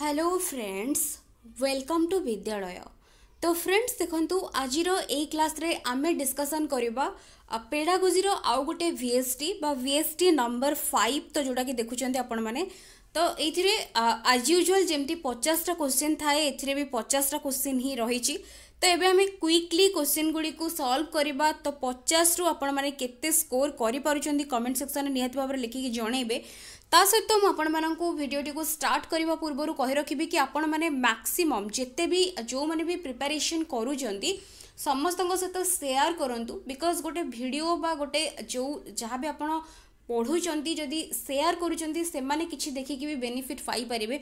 Hello friends welcome to বিদ্যালয় তো friends দেখন্তু আজির এই ক্লাসরে আমি ডিসকসন করিবা পেডাগোজির আউ গোটে ভিএসটি বা ভিএসটি নম্বর ফাইভ তো যোটা কি দেখুছেন আপন মানে তো এইথিরে আজ ইউজুয়াল যেমতি পচাশটা কোশ্চেন থাকে এথিরে বি পচাশটা কোশ্চেন হি রয়েছে তো এবে আমি কুইকলি কোশ্চেন গুড়ি সলভ করা তো পচাশ রু আপনার কেতে স্কোর করে পুঁচ কমেন্ট সেকশন নিহতি ভাবে লিখিকি জনাইবে ତା ସହିତ ମୁଁ ଆପଣମାନଙ୍କୁ ଭିଡ଼ିଓଟିକୁ ଷ୍ଟାର୍ଟ କରିବା ପୂର୍ବରୁ କହି ରଖିବି କି ଆପଣମାନେ ମ୍ୟାକ୍ସିମମ୍ ଯେତେ ବି ଯେଉଁମାନେ ବି ପ୍ରିପାରେସନ୍ କରୁଛନ୍ତି ସମସ୍ତଙ୍କ ସହିତ ସେୟାର କରନ୍ତୁ ବିକଜ୍ ଗୋଟେ ଭିଡ଼ିଓ ବା ଗୋଟେ ଯେଉଁ ଯାହା ବି ଆପଣ ପଢ଼ୁଛନ୍ତି ଯଦି ସେୟାର କରୁଛନ୍ତି ସେମାନେ କିଛି ଦେଖିକି ବି ବେନିଫିଟ୍ ପାଇପାରିବେ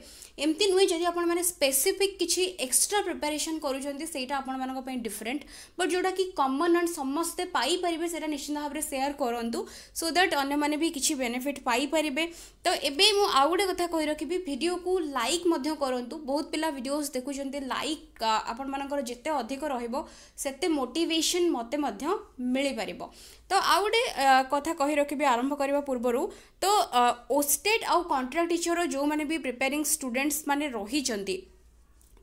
ଏମିତି ନୁହେଁ ଯଦି ଆପଣମାନେ ସ୍ପେସିଫିକ୍ କିଛି ଏକ୍ସଟ୍ରା ପ୍ରିପାରେସନ୍ କରୁଛନ୍ତି ସେଇଟା ଆପଣମାନଙ୍କ ପାଇଁ ଡିଫରେଣ୍ଟ ବଟ୍ ଯେଉଁଟାକି କମନ୍ ଆଣ୍ଡ ସମସ୍ତେ ପାଇପାରିବେ ସେଇଟା ନିଶ୍ଚିନ୍ତ ଭାବରେ ସେୟାର କରନ୍ତୁ ସୋ ଦ୍ୟାଟ୍ ଅନ୍ୟମାନେ ବି କିଛି ବେନିଫିଟ୍ ପାଇପାରିବେ ତ ଏବେ ମୁଁ ଆଉ ଗୋଟେ କଥା କହି ରଖିବି ଭିଡ଼ିଓକୁ ଲାଇକ୍ ମଧ୍ୟ କରନ୍ତୁ ବହୁତ ପିଲା ଭିଡ଼ିଓସ୍ ଦେଖୁଛନ୍ତି ଲାଇକ୍ ଆପଣମାନଙ୍କର ଯେତେ ଅଧିକ ରହିବ ସେତେ ମୋଟିଭେସନ୍ ମୋତେ ମଧ୍ୟ ମିଳିପାରିବ ତ ଆଉ ଗୋଟେ କଥା କହି ରଖିବି ଆରମ୍ଭ କରିବା ପୂର୍ବରୁ ତ ଓଷ୍ଟେଟ୍ ଆଉ କଣ୍ଟ୍ରାକ୍ଟ ଟିଚର୍ର ଯେଉଁମାନେ ବି ପ୍ରିପେୟାରିଂ ଷ୍ଟୁଡେଣ୍ଟସ୍ ମାନେ ରହିଛନ୍ତି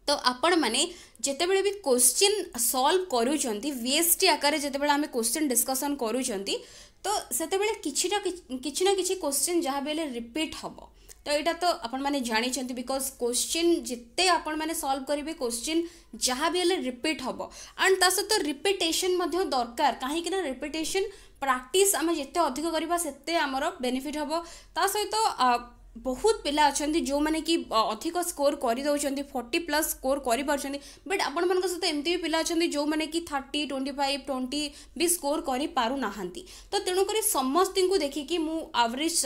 ତ ଆପଣମାନେ ଯେତେବେଳେ ବି କୋଶ୍ଚିନ୍ ସଲ୍ଭ କରୁଛନ୍ତି ଭି ଏସ୍ ଟି ଆକାରରେ ଯେତେବେଳେ ଆମେ କୋଶ୍ଚିନ୍ ଡିସ୍କସନ୍ କରୁଛନ୍ତି ତ ସେତେବେଳେ କିଛିଟା କିଛି ନା କିଛି କୋଶ୍ଚିନ୍ ଯାହା ବି ହେଲେ ରିପିଟ୍ ହେବ ତ ଏଇଟା ତ ଆପଣମାନେ ଜାଣିଛନ୍ତି ବିକଜ କୋଶ୍ଚିନ୍ ଯେତେ ଆପଣମାନେ ସଲ୍ଭ କରିବେ କୋଶ୍ଚିନ୍ ଯାହା ବି ହେଲେ ରିପିଟ୍ ହେବ ଆଣ୍ଡ ତା ସହିତ ରିପିଟେସନ୍ ମଧ୍ୟ ଦରକାର କାହିଁକିନା ରିପିଟେସନ୍ ପ୍ରାକ୍ଟିସ୍ ଆମେ ଯେତେ ଅଧିକ କରିବା ସେତେ ଆମର ବେନିଫିଟ୍ ହେବ ତା ସହିତ ବହୁତ ପିଲା ଅଛନ୍ତି ଯେଉଁମାନେ କି ଅଧିକ ସ୍କୋର କରିଦେଉଛନ୍ତି ଫର୍ଟି ପ୍ଲସ୍ ସ୍କୋର କରିପାରୁଛନ୍ତି ବଟ୍ ଆପଣମାନଙ୍କ ସହିତ ଏମିତି ବି ପିଲା ଅଛନ୍ତି ଯେଉଁମାନେ କି ଥାର୍ଟି ଟ୍ୱେଣ୍ଟି ଫାଇଭ୍ ଟ୍ୱେଣ୍ଟି ବି ସ୍କୋର କରିପାରୁନାହାନ୍ତି ତ ତେଣୁକରି ସମସ୍ତଙ୍କୁ ଦେଖିକି ମୁଁ ଆଭରେଜ୍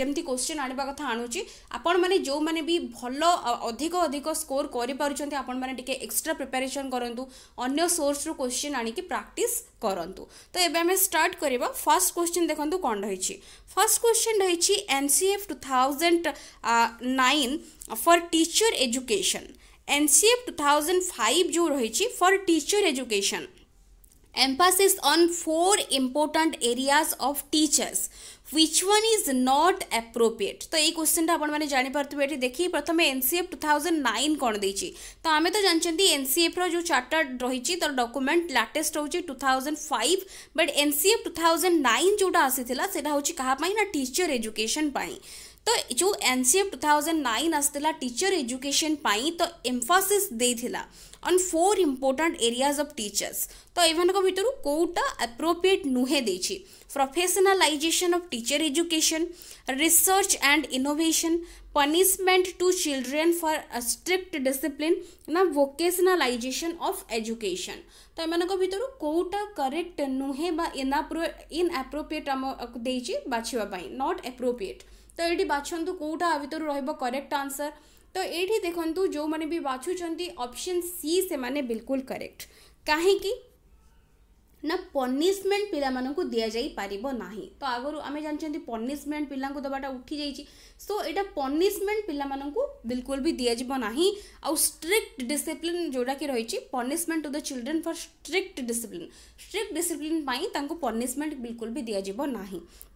ଯେମିତି କୋଶ୍ଚିନ୍ ଆଣିବା କଥା ଆଣୁଛି ଆପଣମାନେ ଯେଉଁମାନେ ବି ଭଲ ଅଧିକ ଅଧିକ ସ୍କୋର କରିପାରୁଛନ୍ତି ଆପଣମାନେ ଟିକେ ଏକ୍ସଟ୍ରା ପ୍ରିପାରେସନ୍ କରନ୍ତୁ ଅନ୍ୟ ସୋର୍ସରୁ କୋଶ୍ଚିନ୍ ଆଣିକି ପ୍ରାକ୍ଟିସ୍ କରନ୍ତୁ ତ ଏବେ ଆମେ ଷ୍ଟାର୍ଟ କରିବା ଫାର୍ଷ୍ଟ କ୍ୱେଶ୍ଚିନ୍ ଦେଖନ୍ତୁ କ'ଣ ରହିଛି ଫାର୍ଷ୍ଟ କ୍ୱେଶ୍ଚିନ୍ ରହିଛି N C F two thousand nine for teacher education N C F two thousand five ଯେଉଁ ରହିଛି for teacher education emphasis on four important areas of teachers which one is not appropriate तो ये question तो आपण मैंने जानीपे ये देखिए प्रथम एनसीएफ टू थाउजेंड नाइन कौन देती तो आम तो जानते एनसीएफ रो जो चार्टर रही तर डकुमेंट लाटेस्ट हूँ two thousand five but NCF two thousand nine जोटा आसी से ना टीचर एजुकेशन तो जो एनसीएफ टू थाउजेंड नाइन आसी टीचर एजुकेशन तो emphasis on four important areas of teachers ତ ଏମାନଙ୍କ ଭିତରୁ କେଉଁଟା ଆପ୍ରୋପ୍ରିଏଟ୍ ନୁହେଁ ଦେଇଛି professionalisation of teacher education research and innovation punishment to children for a strict discipline ना vocationalization of education तो एम भितर कौटा करेक्ट नुहे इन आप्रोप्रिएट आम देखिए बाछवाई नट एप्रोप्रिएट तो ये बाछतु कौटा आ भितर रेक्ट आंसर तो ये देखु जो मैंने भी बाछुं ऑप्शन सी से मैंने बिल्कुल करेक्ट कहीं ना पनिशमेंट पिला दि पार ना तो आगर आम जानते पनिशमेंट पिला दबाटा तो उठी जाइए सो so, यहाँ पनिशमेंट पिला बिल्कुल भी दीजिए आउ स्ट्रिक्ट डिसिप्लिन जोटा कि रही punishment to the children for strict discipline strict discipline punishment बिल्कुल भी दीजिए ना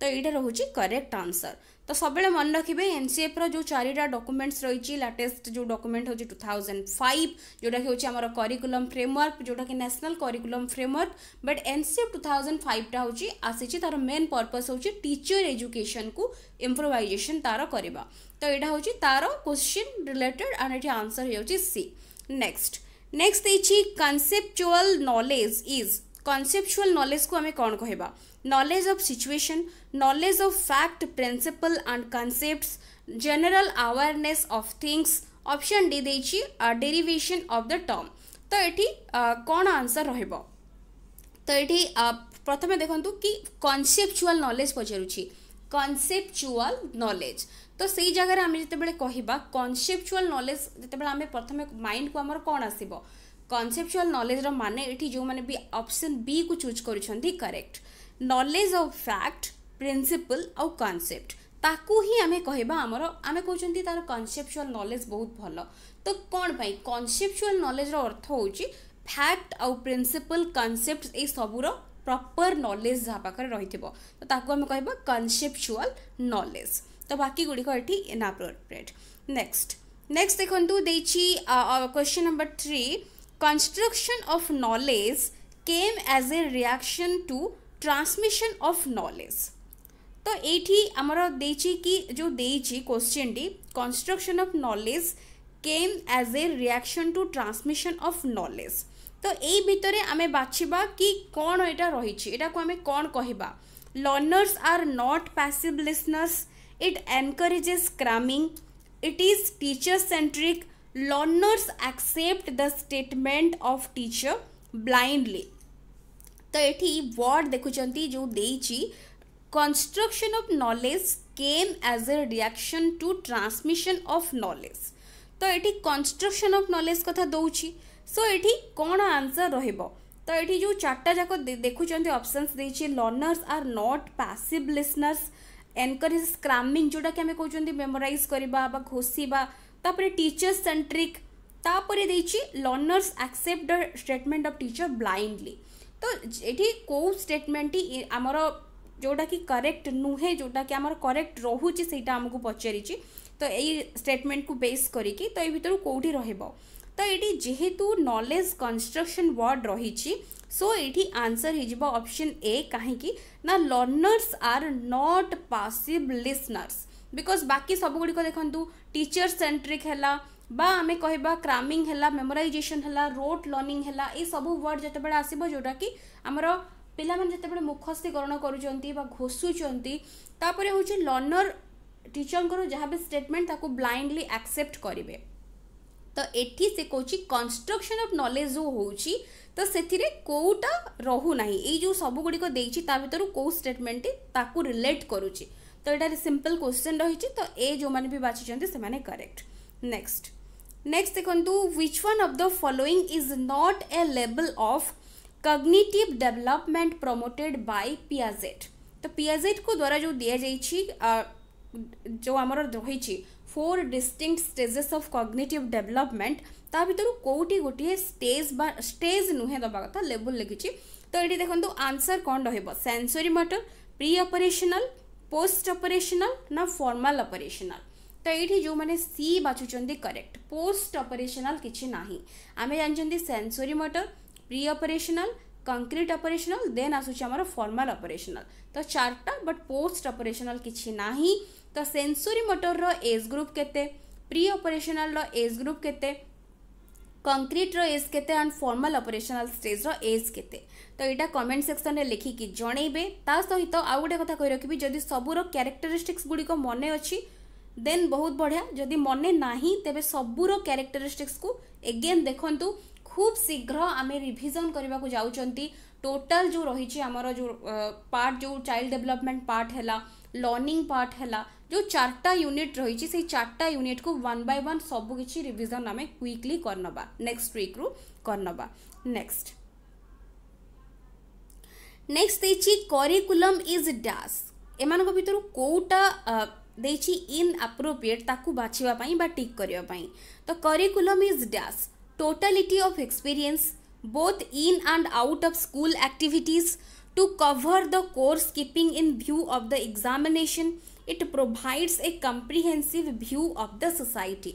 तो यहाँ रोचे करेक्ट आंसर तो सब मन रखिए एफ जो चारिटा डकुमेंट्स रही लाटेस्ट जो डकुमेंट हूँ टू थाउजेंड फाइव जोटा कि हूँ आम फ्रेमवर्क जोटा कि national curriculum framework but NCF two thousand फाइवटा हूँ आसी तार मेन पर्पज हूँ टीचर एजुकेशन को इम्प्रोभाइजेसन तार करवा तो यहाँ हूँ तार क्वेश्चन रिलेटेड एंड ये आंसर हो सी नेक्स्ट नेक्स्ट देखिए conceptual knowledge is conceptual knowledge को आम कौन कहवा knowledge of situation knowledge of fact principle and concepts general awareness of things option D the derivation of the term तो ये कौन आंसर रहा तो ये प्रथम देखूँ कि कन्सेपचुआल नलेज पचारूँ कन्सेपचुआल नलेज तो से जगह आम जो कह कन्सेपचुआल नलेज जिते प्रथम माइंड को आम कौन आस कन्सेपचुआल नलेजर माने ये जो मैंने भी ऑप्शन बी को choose correct knowledge of fact principle आउ कनसेप्ट ताकू ही आम कह आम कौन तार कनसेपचुआल नलेज बहुत भल तो कौन पाई कनसेपचुआल नलेजर अर्थ हो फैक्ट आउ प्रिन्सीपल कनसेप्ट सबुर प्रपर नलेज जहाँ पाखे रही थी तो ताकू आम कह कनसेपचुआल नलेज तो बाकी ये एनाप्रोप्रिएट नेक्स्ट नेक्स्ट देखते question number three construction of knowledge came as a reaction to transmission of knowledge तो ये आमर दे जो दे क्वेश्चन टी construction of knowledge came as a reaction to transmission of knowledge तो यही भितर आम बाछवा कि कौन यटा रही आम कौन कह learners are not passive listeners it encourages cramming it is teacher centric learners accept the statement of teacher blindly ତ ଏଠି ୱାର୍ଡ଼ ଦେଖୁଛନ୍ତି ଯେଉଁ ଦେଇଛି construction of knowledge came as a reaction to transmission of knowledge ତ ଏଠି construction of knowledge କଥା ଦେଉଛି show ଏଠି କ'ଣ ଆନ୍ସର୍ ରହିବ ତ ଏଠି ଯେଉଁ ଚାରିଟା ଯାକ ଦେଖୁଛନ୍ତି ଅପସନ୍ସ ଦେଇଛି learners are not passive listeners encourage cramming ଯେଉଁଟାକି ଆମେ କହୁଛନ୍ତି ମେମୋରାଇଜ୍ କରିବା ବା ଘୋଷିବା ତାପରେ ଟିଚର ସେଣ୍ଟ୍ରିକ୍ ତାପରେ ଦେଇଛି learners accept statement of teacher blindly ତ ଏଠି କେଉଁ ଷ୍ଟେଟମେଣ୍ଟଟି ଆମର ଯେଉଁଟାକି କରେକ୍ଟ ନୁହେଁ ଯେଉଁଟାକି ଆମର କରେକ୍ଟ ରହୁଛି ସେଇଟା ଆମକୁ ପଚାରିଛି ତ ଏଇ ଷ୍ଟେଟମେଣ୍ଟକୁ ବେସ୍ କରିକି ତ ଏଇ ଭିତରୁ କେଉଁଠି ରହିବ ତ ଏଠି ଯେହେତୁ ନଲେଜ କନଷ୍ଟ୍ରକ୍ସନ୍ ୱାର୍ଡ଼ ରହିଛି ସୋ ଏଠି ଆନ୍ସର୍ ହେଇଯିବ ଅପସନ୍ ଏ କାହିଁକି ନା learners are not passive listeners because ବାକି ସବୁଗୁଡ଼ିକ ଦେଖନ୍ତୁ ଟିଚର୍ ସେଣ୍ଟ୍ରିକ୍ ହେଲା বা आम कह क्रामिंग है मेमोराइजेसन है रोट लर्निंग है सब वर्ड जिते आसो जोटा कि आमर ପିଲାମାନେ ଯେତେବେଳେ ମୁଖସ୍ଥୀକରଣ କରୁଛନ୍ତି ବା ଘୋଷୁଛନ୍ତି ତାପରେ ହେଉଛି ଲର୍ଣ୍ଣର ଟିଚରଙ୍କର ଯାହା ବି ଷ୍ଟେଟମେଣ୍ଟ ତାକୁ ବ୍ଲାଇଣ୍ଡଲି ଆକ୍ସେପ୍ଟ କରିବେ ତ ଏଠି ସେ କହୁଛି କନଷ୍ଟ୍ରକ୍ସନ୍ ଅଫ୍ ନଲେଜ୍ ଯେଉଁ ହେଉଛି ତ ସେଥିରେ କେଉଁଟା ରହୁନାହିଁ ଏଇ ଯେଉଁ ସବୁଗୁଡ଼ିକ ଦେଇଛି ତା ଭିତରୁ କେଉଁ ଷ୍ଟେଟମେଣ୍ଟଟି ତାକୁ ରିଲେଟ୍ କରୁଛି ତ ଏଇଟାରେ ସିମ୍ପଲ୍ କ୍ୱେଶ୍ଚନ୍ ରହିଛି ତ ଏ ଯେଉଁମାନେ ବି ବାଛିଛନ୍ତି ସେମାନେ କରେକ୍ଟ ନେକ୍ସଟ नेक्स्ट देखु which one of the following is not a ಲೆಬಲ್ of cognitive development promoted by Piaget तो पियाजेट को द्वारा जो दि जा जो आम रही four distinct stages of cognitive development ता भर कौटी गोटे स्टेज बा स्टेज नुहे दबा कथा लेवल लिखी तो ये देखो आंसर कौन रोसरी मटर प्री अपरेशनल पोस्ट अपरेशनल ना फर्माल अपरेसनाल ତ ଏଇଠି ଯେଉଁମାନେ ସି ବାଛୁଛନ୍ତି କରେକ୍ଟ ପୋଷ୍ଟ ଅପରେସନାଲ୍ କିଛି ନାହିଁ ଆମେ ଜାଣିଛନ୍ତି sensory motor pre operational concrete operational then ଆସୁଛି ଆମର ଫର୍ମାଲ୍ ଅପରେସନାଲ୍ ତ ଚାରିଟା ବଟ୍ ପୋଷ୍ଟ ଅପରେସନାଲ୍ କିଛି ନାହିଁ ତ ସେନ୍ସୋରି ମଟରର ଏଜ୍ ଗ୍ରୁପ୍ କେତେ ପ୍ରି ଅପରେସନାଲ୍ର ଏଜ୍ ଗ୍ରୁପ୍ କେତେ କଂକ୍ରିଟ୍ର ଏଜ୍ କେତେ ଆଣ୍ଡ ଫର୍ମାଲ୍ ଅପରେସନାଲ୍ ଷ୍ଟେଜ୍ର ଏଜ୍ କେତେ ତ ଏଇଟା କମେଣ୍ଟ ସେକ୍ସନ୍ରେ ଲେଖିକି ଜଣେଇବେ ତା ସହିତ ଆଉ ଗୋଟେ କଥା କହି ରଖିବି ଯଦି ସବୁର କ୍ୟାରେକ୍ଟରିଷ୍ଟିକ୍ସ ଗୁଡ଼ିକ ମନେ ଅଛି देन बहुत बढ़िया जदि मन ना तेज सबुर क्यारेक्टरीस्टिक्स को एगेन देखु खूब शीघ्र आम रिविजन करने को जाऊँगी टोटल जो रही जो पार्ट जो चाइल्ड डेभलपमेंट पार्ट है लर्णिंग पार्ट है जो चार्टा यूनिट रही चार्टा यूनिट को वन बै वन सबकि रिविजन आम क्विकली करनवा नेक्स्ट विक रु करनवा नेक्स्ट नेक्स्ट देखिए करिकुलम इज डास्तर कौटा इन अप्रोप्रिएट ताकू बाछवापी बा टिक करने तो curriculum is dash totality of experience both in and out of school activities to cover the course keeping in view of the examination it provides A comprehensive view of the society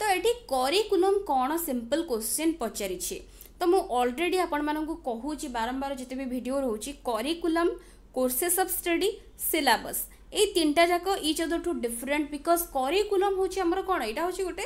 तो ये curriculum कौन simple question पचारिचे तो मुझे already आपण मानक कहूँ बारंबार जिते भी भिड रोचे curriculum courses of study syllabus এই তিনটা যাক ইচ অদরঠু ডিফরেন্ট বিকজ କରିକୁଲମ୍ ହେଉଛି ଆମର କ'ଣ ଏଇଟା ହେଉଛି ଗୋଟେ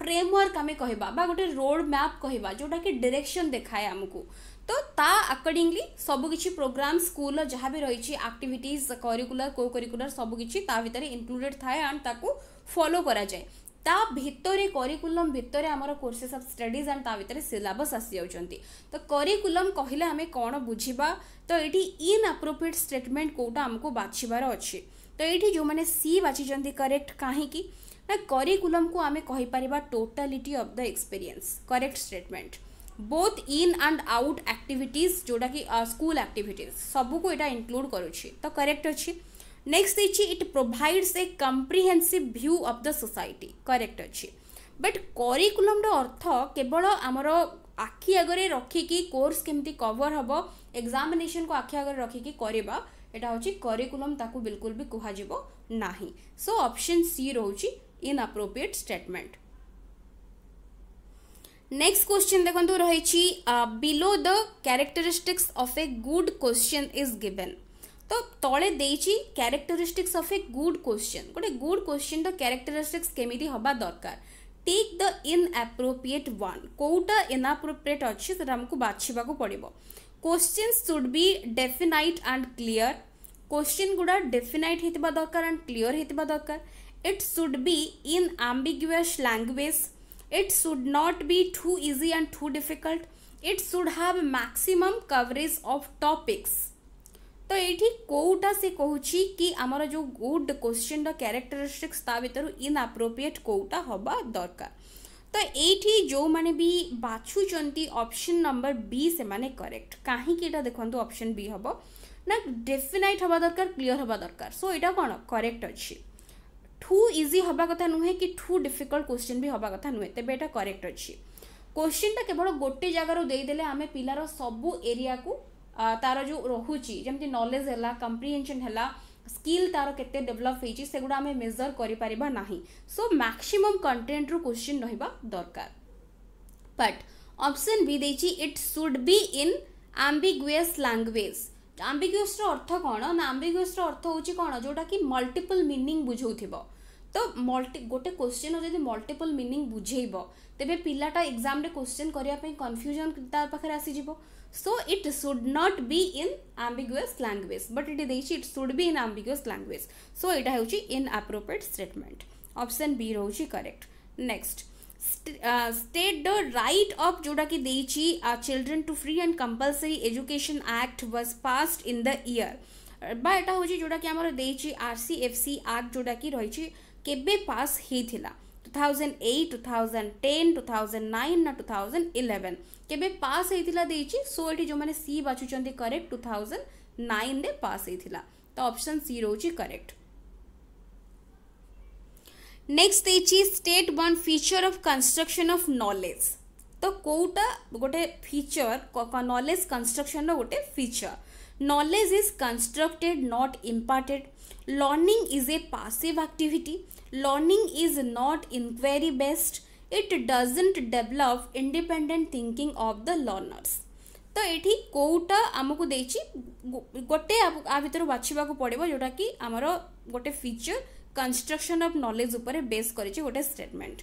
ଫ୍ରେମୱାର୍କ ଆମେ କହିବା ବା ଗୋଟେ ରୋଡ଼ ମ୍ୟାପ୍ କହିବା ଯେଉଁଟାକି ଡିରେକ୍ସନ୍ ଦେଖାଏ ଆମକୁ ତ ତା ଆକର୍ଡିଂଲି ସବୁକିଛି ପ୍ରୋଗ୍ରାମ୍ ସ୍କୁଲର ଯାହା ବି ରହିଛି ଆକ୍ଟିଭିଟିଜ୍ କରିକୁଲାର କୋ କରିକୁଲାର ସବୁକିଛି ତା ଭିତରେ ଇନକ୍ଲୁଡେଡ୍ ଥାଏ ଆଣ୍ଡ ତାକୁ ଫଲୋ କରାଯାଏ ତା ଭିତରେ କରିକୁଲମ୍ ଭିତରେ ଆମର କୋର୍ସେସ୍ ଅଫ୍ ଷ୍ଟଡିଜ୍ ଆଣ୍ଡ ତା ଭିତରେ ସିଲାବସ୍ ଆସିଯାଉଛନ୍ତି ତ କରିକୁଲମ୍ କହିଲେ ଆମେ କ'ଣ ବୁଝିବା ତ ଏଠି ଇନ୍ ଆପ୍ରୋପ୍ରିଏଟ୍ ଷ୍ଟେଟମେଣ୍ଟ କେଉଁଟା ଆମକୁ ବାଛିବାର ଅଛି तो ये जो मैंने सी बाछी करेक्ट कहीं ना କରିକୁଲମ୍ କୁ ଆମେ କହିପାରିବା totality of the experience correct statement both in and out activities ଯେଉଁଟାକି ସ୍କୁଲ ଆକ୍ଟିଭିଟିଜ୍ ସବୁକୁ ଏଇଟା ଇନକ୍ଲୁଡ଼ କରୁଛି ତ କରେକ୍ଟ ଅଛି ନେକ୍ସଟ ଦେଇଛି it provides a comprehensive view of the society correct ଅଛି ବଟ୍ କରିକୁଲମ୍ର ଅର୍ଥ କେବଳ ଆମର ଆଖି ଆଗରେ ରଖିକି କୋର୍ସ କେମିତି କଭର ହେବ ଏକ୍ଜାମିନେସନ୍କୁ ଆଖି ଆଗରେ ରଖିକି କରିବା এটা হচি কারিকুলাম তাকু বিলকুল বি কোহাজিবো নাহি সো অপশন সি রহুচি ইনঅপ্রোপ্রিয়েট স্টেটমেন্ট নেক্সট কোশ্চেন দেখন্তু রহিচি below the characteristics of a good question is given তো তলে দেইচি characteristics of a good question good question the characteristics কেমিতি হোবা দরকার টেক দা ইনঅপ্রোপ্রিয়েট ওয়ান কোটা ইনঅপ্রোপ্রিয়েট আছে তো হামকু বাছিবাকু পড়িব question should be definite and clear question गुड़ा डेफिनाइट होता दरकार एंड क्लीयर होता दरकार it should be in ambiguous language it should not be too easy and too difficult it should have maximum coverage of topics तो ये कौटा से कहूँ कि आमर जो गुड क्वेश्चन रो क्यारेक्टरिस्टिक्स इनआप्रोप्रिएट कौटा हवा दरकार ତ ଏଇଠି ଯେଉଁମାନେ ବି ବାଛୁଛନ୍ତି ଅପସନ୍ ନମ୍ବର ବି ସେମାନେ କରେକ୍ଟ କାହିଁକି ଏଇଟା ଦେଖନ୍ତୁ ଅପସନ୍ ବି ହେବ ନା ଡେଫିନାଇଟ୍ ହେବା ଦରକାର କ୍ଲିଅର୍ ହେବା ଦରକାର ସୋ ଏଇଟା କ'ଣ କରେକ୍ଟ ଅଛି ଠୁ ଇଜି ହେବା କଥା ନୁହେଁ କି ଠୁ ଡିଫିକଲ୍ଟ କୋଶ୍ଚିନ୍ ବି ହେବା କଥା ନୁହେଁ ତେବେ ଏଇଟା କରେକ୍ଟ ଅଛି କୋଶ୍ଚିନ୍ଟା କେବଳ ଗୋଟେ ଜାଗାରୁ ଦେଇଦେଲେ ଆମେ ପିଲାର ସବୁ ଏରିଆକୁ ତା'ର ଯେଉଁ ରହୁଛି ଯେମିତି ନଲେଜ୍ ହେଲା କମ୍ପ୍ରିହେନ୍ସନ୍ ହେଲା ସ୍କିଲ୍ ତା'ର କେତେ ଡେଭଲପ୍ ହେଇଛି ସେଗୁଡ଼ା ଆମେ ମେଜର୍ କରିପାରିବା ନାହିଁ ସୋ ମ୍ୟାକ୍ସିମମ୍ କଣ୍ଟେଣ୍ଟରୁ କୋଶ୍ଚିନ୍ ରହିବା ଦରକାର ବଟ୍ ଅପସନ୍ ବି ଦେଇଛି it should be in ambiguous language ଆମ୍ବିଗୁଏସ୍ର ଅର୍ଥ କ'ଣ ନା ଆମ୍ବିଗୁଏସ୍ର ଅର୍ଥ ହେଉଛି କ'ଣ ଯେଉଁଟାକି ମଲ୍ଟିପଲ୍ ମିନିଂ ବୁଝାଉଥିବ ତ ମଲ୍ଟି ଗୋଟେ କୋଶ୍ଚିନ୍ର ଯଦି ମଲ୍ଟିପଲ୍ ମିନିଂ ବୁଝେଇବ ତେବେ ପିଲାଟା ଏକ୍ଜାମ୍ରେ କୋଶ୍ଚିନ୍ କରିବା ପାଇଁ କନଫ୍ୟୁଜନ୍ ତା ପାଖରେ ଆସିଯିବ so it should not be in ambiguous language but it ଦେଇଛି it should be in ambiguous language so it is ହେଉଛି inappropriate statement option b ରହୁଛି correct next state the right of जोटा कि ଦେଇଛି children to free and compulsory education act was passed in the year ବା ଏଇଟା ହେଉଛି ଯୋଉଟାକି ଆମର ଦେଇଛି R C F C act ଯୋଉଟାକି ରହିଛି କେବେ ପାସ୍ ହେଇଥିଲା two thousand eight two thousand nine ना 2011 केबे पास होता है सो ये जो मैंने सी बाचुचंती करेक्ट 2009 नाइन पास होता तो ऑप्शन सी रोज करेक्ट नेक्स्ट देखिए state one feature of construction of knowledge तो कौटा गोटे फीचर नॉलेज कंस्ट्रक्शन रोटे feature feature knowledge is constructed not imparted learning is a passive activity learning is not inquiry based it doesn't develop independent thinking of the learners ତ ଏଠି କେଉଁଟା ଆମକୁ ଦେଇଛି ଗୋଟେ ଆ ଭିତରୁ ବାଛିବାକୁ ପଡ଼ିବ ଯେଉଁଟାକି ଆମର ଗୋଟେ ଫିଚର କନଷ୍ଟ୍ରକ୍ସନ୍ ଅଫ୍ ନଲେଜ ଉପରେ ବେସ୍ କରିଛି ଗୋଟେ ଷ୍ଟେଟମେଣ୍ଟ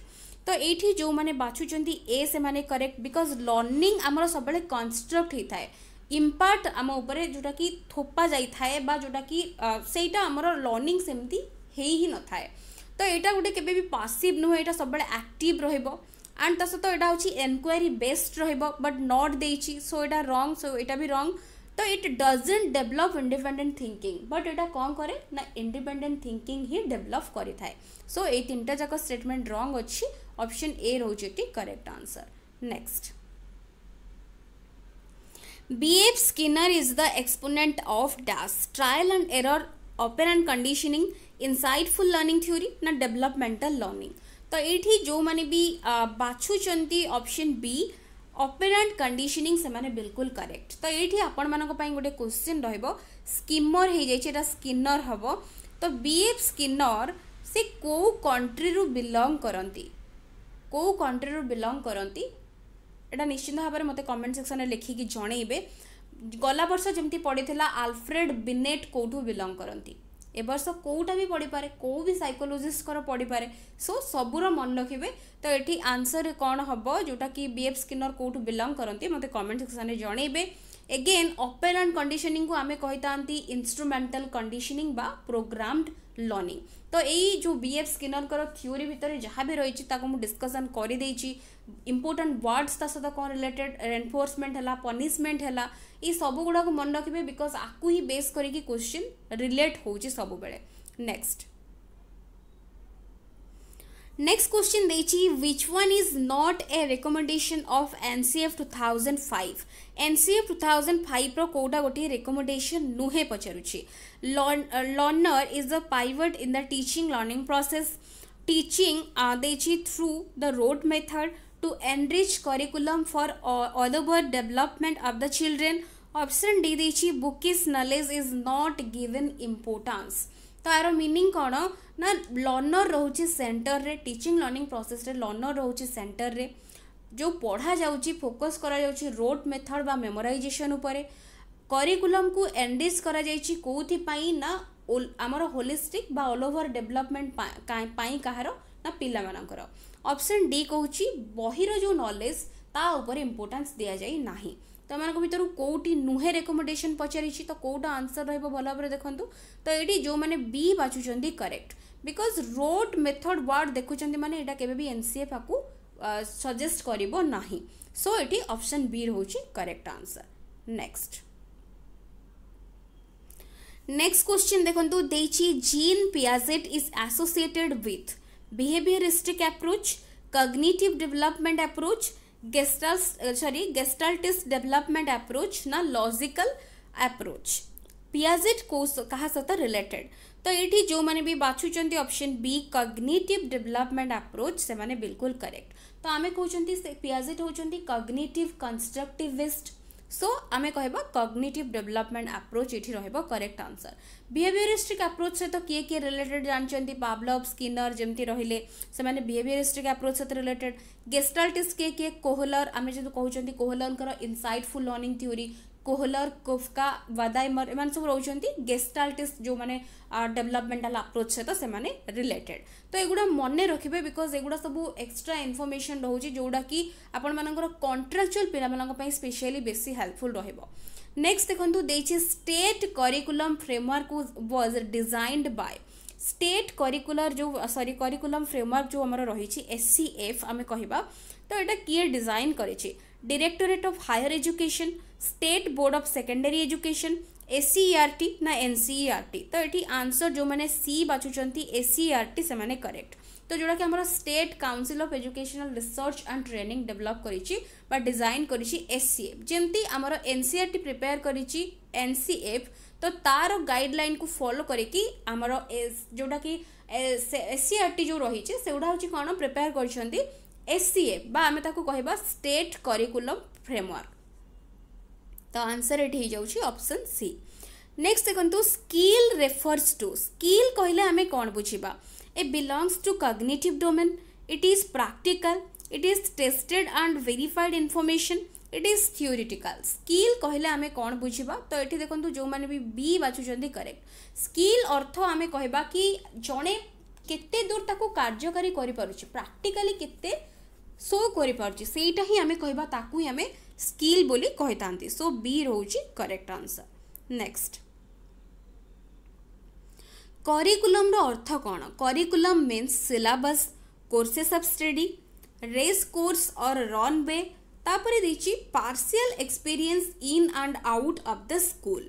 ତ ଏଇଠି ଯେଉଁମାନେ ବାଛୁଛନ୍ତି ଏ ସେମାନେ କରେକ୍ଟ ବିକଜ ଲର୍ଣ୍ଣିଂ ଆମର ସବୁବେଳେ କନଷ୍ଟ୍ରକ୍ଟ ହେଇଥାଏ ইম্পার্ট আম উপরে ଯେଉଁଟାକି ଥୋପା ଯାଇଥାଏ ବା ଯେଉଁଟାକି ସେଇଟା ଆମର ଲର୍ଣ୍ଣିଂ ସେମିତି ହେଇ ହିଁ ନଥାଏ ତ ଏଇଟା ଗୋଟେ କେବେ ବି ପାସିଭ୍ ନୁହେଁ ଏଇଟା ସବୁବେଳେ ଆକ୍ଟିଭ୍ ରହିବ ଆଣ୍ଡ ତା ସହିତ ଏଇଟା ହେଉଛି ଏନକ୍ୱାରି ବେସ୍ଡ ରହିବ ବଟ୍ ନଟ୍ ଦେଇଛି ସୋ ଏଇଟା ରଙ୍ଗ ସୋ ଏଇଟା ବି ରଙ୍ଗ ତ it doesn't develop independent thinking but ଏଇଟା କ'ଣ କରେ ନା ଇଣ୍ଡିପେଣ୍ଡେଣ୍ଟ ଥିଙ୍କିଂ ହିଁ ଡେଭଲପ୍ କରିଥାଏ ସୋ ଏଇ ତିନିଟା ଯାକ ଷ୍ଟେଟମେଣ୍ଟ ରଙ୍ଗ ଅଛି ଅପସନ୍ ଏ ରହୁଛି ଏଠି correct answer next B F Skinner is the exponent of dash trial and error operant conditioning insightful learning theory ना डेभलपमेंटाल लर्निंग तो ये जो मैंने भी बाछूं option B operant conditioning से मैंने बिल्कुल करेक्ट तो ये आपण मैं गोटे क्वेश्चन रिमर हो जाएगा स्किनर हम तो बी एफ स्किनर से कौ कंट्री रू बिलंग करती कौ कंट्री रू बिलंग करती ଏଇଟା ନିଶ୍ଚିନ୍ତ ଭାବରେ ମୋତେ କମେଣ୍ଟ ସେକ୍ସନରେ ଲେଖିକି ଜଣେଇବେ ଗଲା ବର୍ଷ ଯେମିତି ପଡ଼ିଥିଲା ଆଲଫ୍ରେଡ୍ ବିନେଟ୍ କେଉଁଠୁ ବିଲଙ୍ଗ କରନ୍ତି ଏ ବର୍ଷ କେଉଁଟା ବି ପଡ଼ିପାରେ କେଉଁ ବି ସାଇକୋଲୋଜିଷ୍ଟଙ୍କର ପଡ଼ିପାରେ ସୋ ସବୁର ମନେ ରଖିବେ ତ ଏଠି ଆନ୍ସର୍ କ'ଣ ହେବ ଯେଉଁଟାକି ବି ଏଫ୍ ସ୍କିନର କେଉଁଠୁ ବିଲଙ୍ଗ କରନ୍ତି ମୋତେ କମେଣ୍ଟ ସେକ୍ସନରେ ଜଣେଇବେ ଏଗେନ୍ ଅପେରାଣ୍ଟ କଣ୍ଡିସନିଂକୁ ଆମେ କହିଥାନ୍ତି ଇନଷ୍ଟ୍ରୁମେଣ୍ଟାଲ କଣ୍ଡିସନିଂ ବା ପ୍ରୋଗ୍ରାମ୍ଡ ଲର୍ଣ୍ଣିଂ ତ ଏଇ ଯେଉଁ ବି ଏଫ୍ ସ୍କିନରଙ୍କର ଥିଓରି ଭିତରେ ଯାହା ବି ରହିଛି ତାକୁ ମୁଁ ଡିସ୍କସନ୍ କରିଦେଇଛି ଇମ୍ପୋର୍ଟାଣ୍ଟ ୱାର୍ଡ଼ସ୍ ତା ସହିତ କ'ଣ ରିଲେଟେଡ୍ ଏନଫୋର୍ସମେଣ୍ଟ ହେଲା ପନିଶମେଣ୍ଟ ହେଲା ଏଇ ସବୁଗୁଡ଼ାକୁ ମନେ ରଖିବେ ବିକଜ୍ ଆକୁ ହିଁ ବେସ୍ କରିକି କୋଶ୍ଚିନ୍ ରିଲେଟ୍ ହେଉଛି ସବୁବେଳେ next Next question Dechi, which one is not a recommendation of NCF 2005? NCF 2005 pro quota recommendation nuhe pacharuchi. Uh, learner is a pivot in the teaching learning process. Teaching uh, through the road method to enrich curriculum for other uh, development of the children. Option D Dechi, bookish knowledge is not given importance. ତାର meaning କ'ଣ ନା learner ରହୁଛି ସେଣ୍ଟରରେ teaching learning ପ୍ରୋସେସ୍ରେ learner ରହୁଛି ସେଣ୍ଟରରେ ଯେଉଁ ପଢ଼ାଯାଉଛି focus କରାଯାଉଛି ରୋଟ୍ ମେଥଡ଼ ବା ମେମୋରାଇଜେସନ୍ ଉପରେ କରିକୁଲମ୍କୁ ଏଣ୍ଡେଜ୍ କରାଯାଇଛି କେଉଁଥିପାଇଁ ନା ଆମର ହୋଲିଷ୍ଟିକ୍ ବା ଅଲ୍ ଓଭର୍ ଡେଭଲପମେଣ୍ଟ ପାଇଁ କାହାର ନା ପିଲାମାନଙ୍କର ଅପସନ୍ ଡି କହୁଛି ବହିର ଯେଉଁ ନଲେଜ୍ ତା ଉପରେ ଇମ୍ପୋର୍ଟାନ୍ସ ଦିଆଯାଇ ନାହିଁ তোমার ভিতর কোটি নুহে রেকমেন্ডেসন পচারিছি তো কোটা আনসর রহব ভালো ভাবে দেখুন তো এটি যে বি বাছুচার correct because rote method word দেখুছেন মানে এটা কেবে বি এনসিএফ আকু সজেস্ট করব না সো এটি অপশন বি রয়েছে correct answer next next question देखो Jean Piaget is associated with behaviouristic approach cognitive development approach Gestalt sorry Gestaltist development approach ना लॉजिकल अप्रोच पियाजेट को कहा सहित रिलेटेड तो ये जो मैंने भी बाछुंट option B cognitive development approach से मैंने बिल्कुल करेक्ट तो आम कहते पियाजेट कग्निटिव कन्स्ट्रक्टिविस्ट सो आम कह कग्निटिव डेभलपमेंट आप्रोच ये रेक्ट आंसर बिहेयरिस्टिक आप्रोच सहित किए किए रिलेटेड जानते पब्लब स्किनर जमी रही है बिहेयरिस्टिक आप्रोच सहित रिलेटेड गेस्टाल्टिस्ट किए किए कोहलर आम जो कहते Kohler insightful learning theory Kohler Koffka Wertheimer ଏମାନେ ସବୁ ରହୁଛନ୍ତି ଗେଷ୍ଟାଲ୍ଟିଷ୍ଟ ଯେଉଁମାନେ ଡେଭଲପମେଣ୍ଟାଲ ଆପ୍ରୋଚ୍ ସହିତ ସେମାନେ ରିଲେଟେଡ୍ ତ ଏଗୁଡ଼ା ମନେ ରଖିବେ ବିକଜ୍ ଏଗୁଡ଼ା ସବୁ ଏକ୍ସଟ୍ରା ଇନଫର୍ମେସନ୍ ରହୁଛି ଯେଉଁଟାକି ଆପଣମାନଙ୍କର କଣ୍ଟ୍ରାକ୍ଚୁଆଲ୍ ପିଲାମାନଙ୍କ ପାଇଁ ସ୍ପେଶିଆଲି ବେଶୀ ହେଲ୍ପଫୁଲ୍ ରହିବ ନେକ୍ସଟ ଦେଖନ୍ତୁ ଦେଇଛି state curriculum framework was designed by state curricular ଯେଉଁ ସରି କରିକୁଲମ୍ ଫ୍ରେମୱାର୍କ ଯେଉଁ ଆମର ରହିଛି ଏସ୍ ସି ଏଫ୍ ଆମେ କହିବା ତ ଏଇଟା କିଏ ଡିଜାଇନ୍ କରିଛି directorate of higher education state board of secondary education SCERT ना टी e e तो ये आंसर जो मैंने सी बाछुंत एससीईआरटी e से मैंने करेक्ट तो जोड़ा कि हमारा state council of educational research and training develop कर डिजाइन एफ जमी आम एनसीआर टी प्रिपेयर करसीएफ तो तार गाइडलाइन को फॉलो करी आमर जोटा कि आर टी जो रही है से गुड़ा हूँ कौन प्रिपेयर कर ଏସ୍ ସି ଏ ବା ଆମେ ତାକୁ କହିବା ଷ୍ଟେଟ୍ କରିକୁଲମ୍ ଫ୍ରେମୱାର୍କ ତ ଆନ୍ସର୍ ଏଠି ହେଇଯାଉଛି ଅପସନ୍ ସି ନେକ୍ସଟ ଦେଖନ୍ତୁ ସ୍କିଲ୍ ରେଫର୍ସ ଟୁ ସ୍କିଲ୍ କହିଲେ ଆମେ କ'ଣ ବୁଝିବା A belongs to cognitive domain it is practical it is tested and verified information it is theoretical skill କହିଲେ ଆମେ କ'ଣ ବୁଝିବା ତ ଏଠି ଦେଖନ୍ତୁ ଯେଉଁମାନେ ବି ବି ବାଛୁଛନ୍ତି କରେକ୍ଟ ସ୍କିଲ୍ ଅର୍ଥ ଆମେ କହିବା କି ଜଣେ କେତେ ଦୂର ତାକୁ କାର୍ଯ୍ୟକାରୀ କରିପାରୁଛି ପ୍ରାକ୍ଟିକାଲି କେତେ सो करईटा ही आम स्किल बोली कही सो बी रोज करेक्ट आंसर नेक्स्ट करिकुलम अर्थ कौन curriculum means syllabus courses of study race course और रन वे तापर देखिए partial experience in and out of the school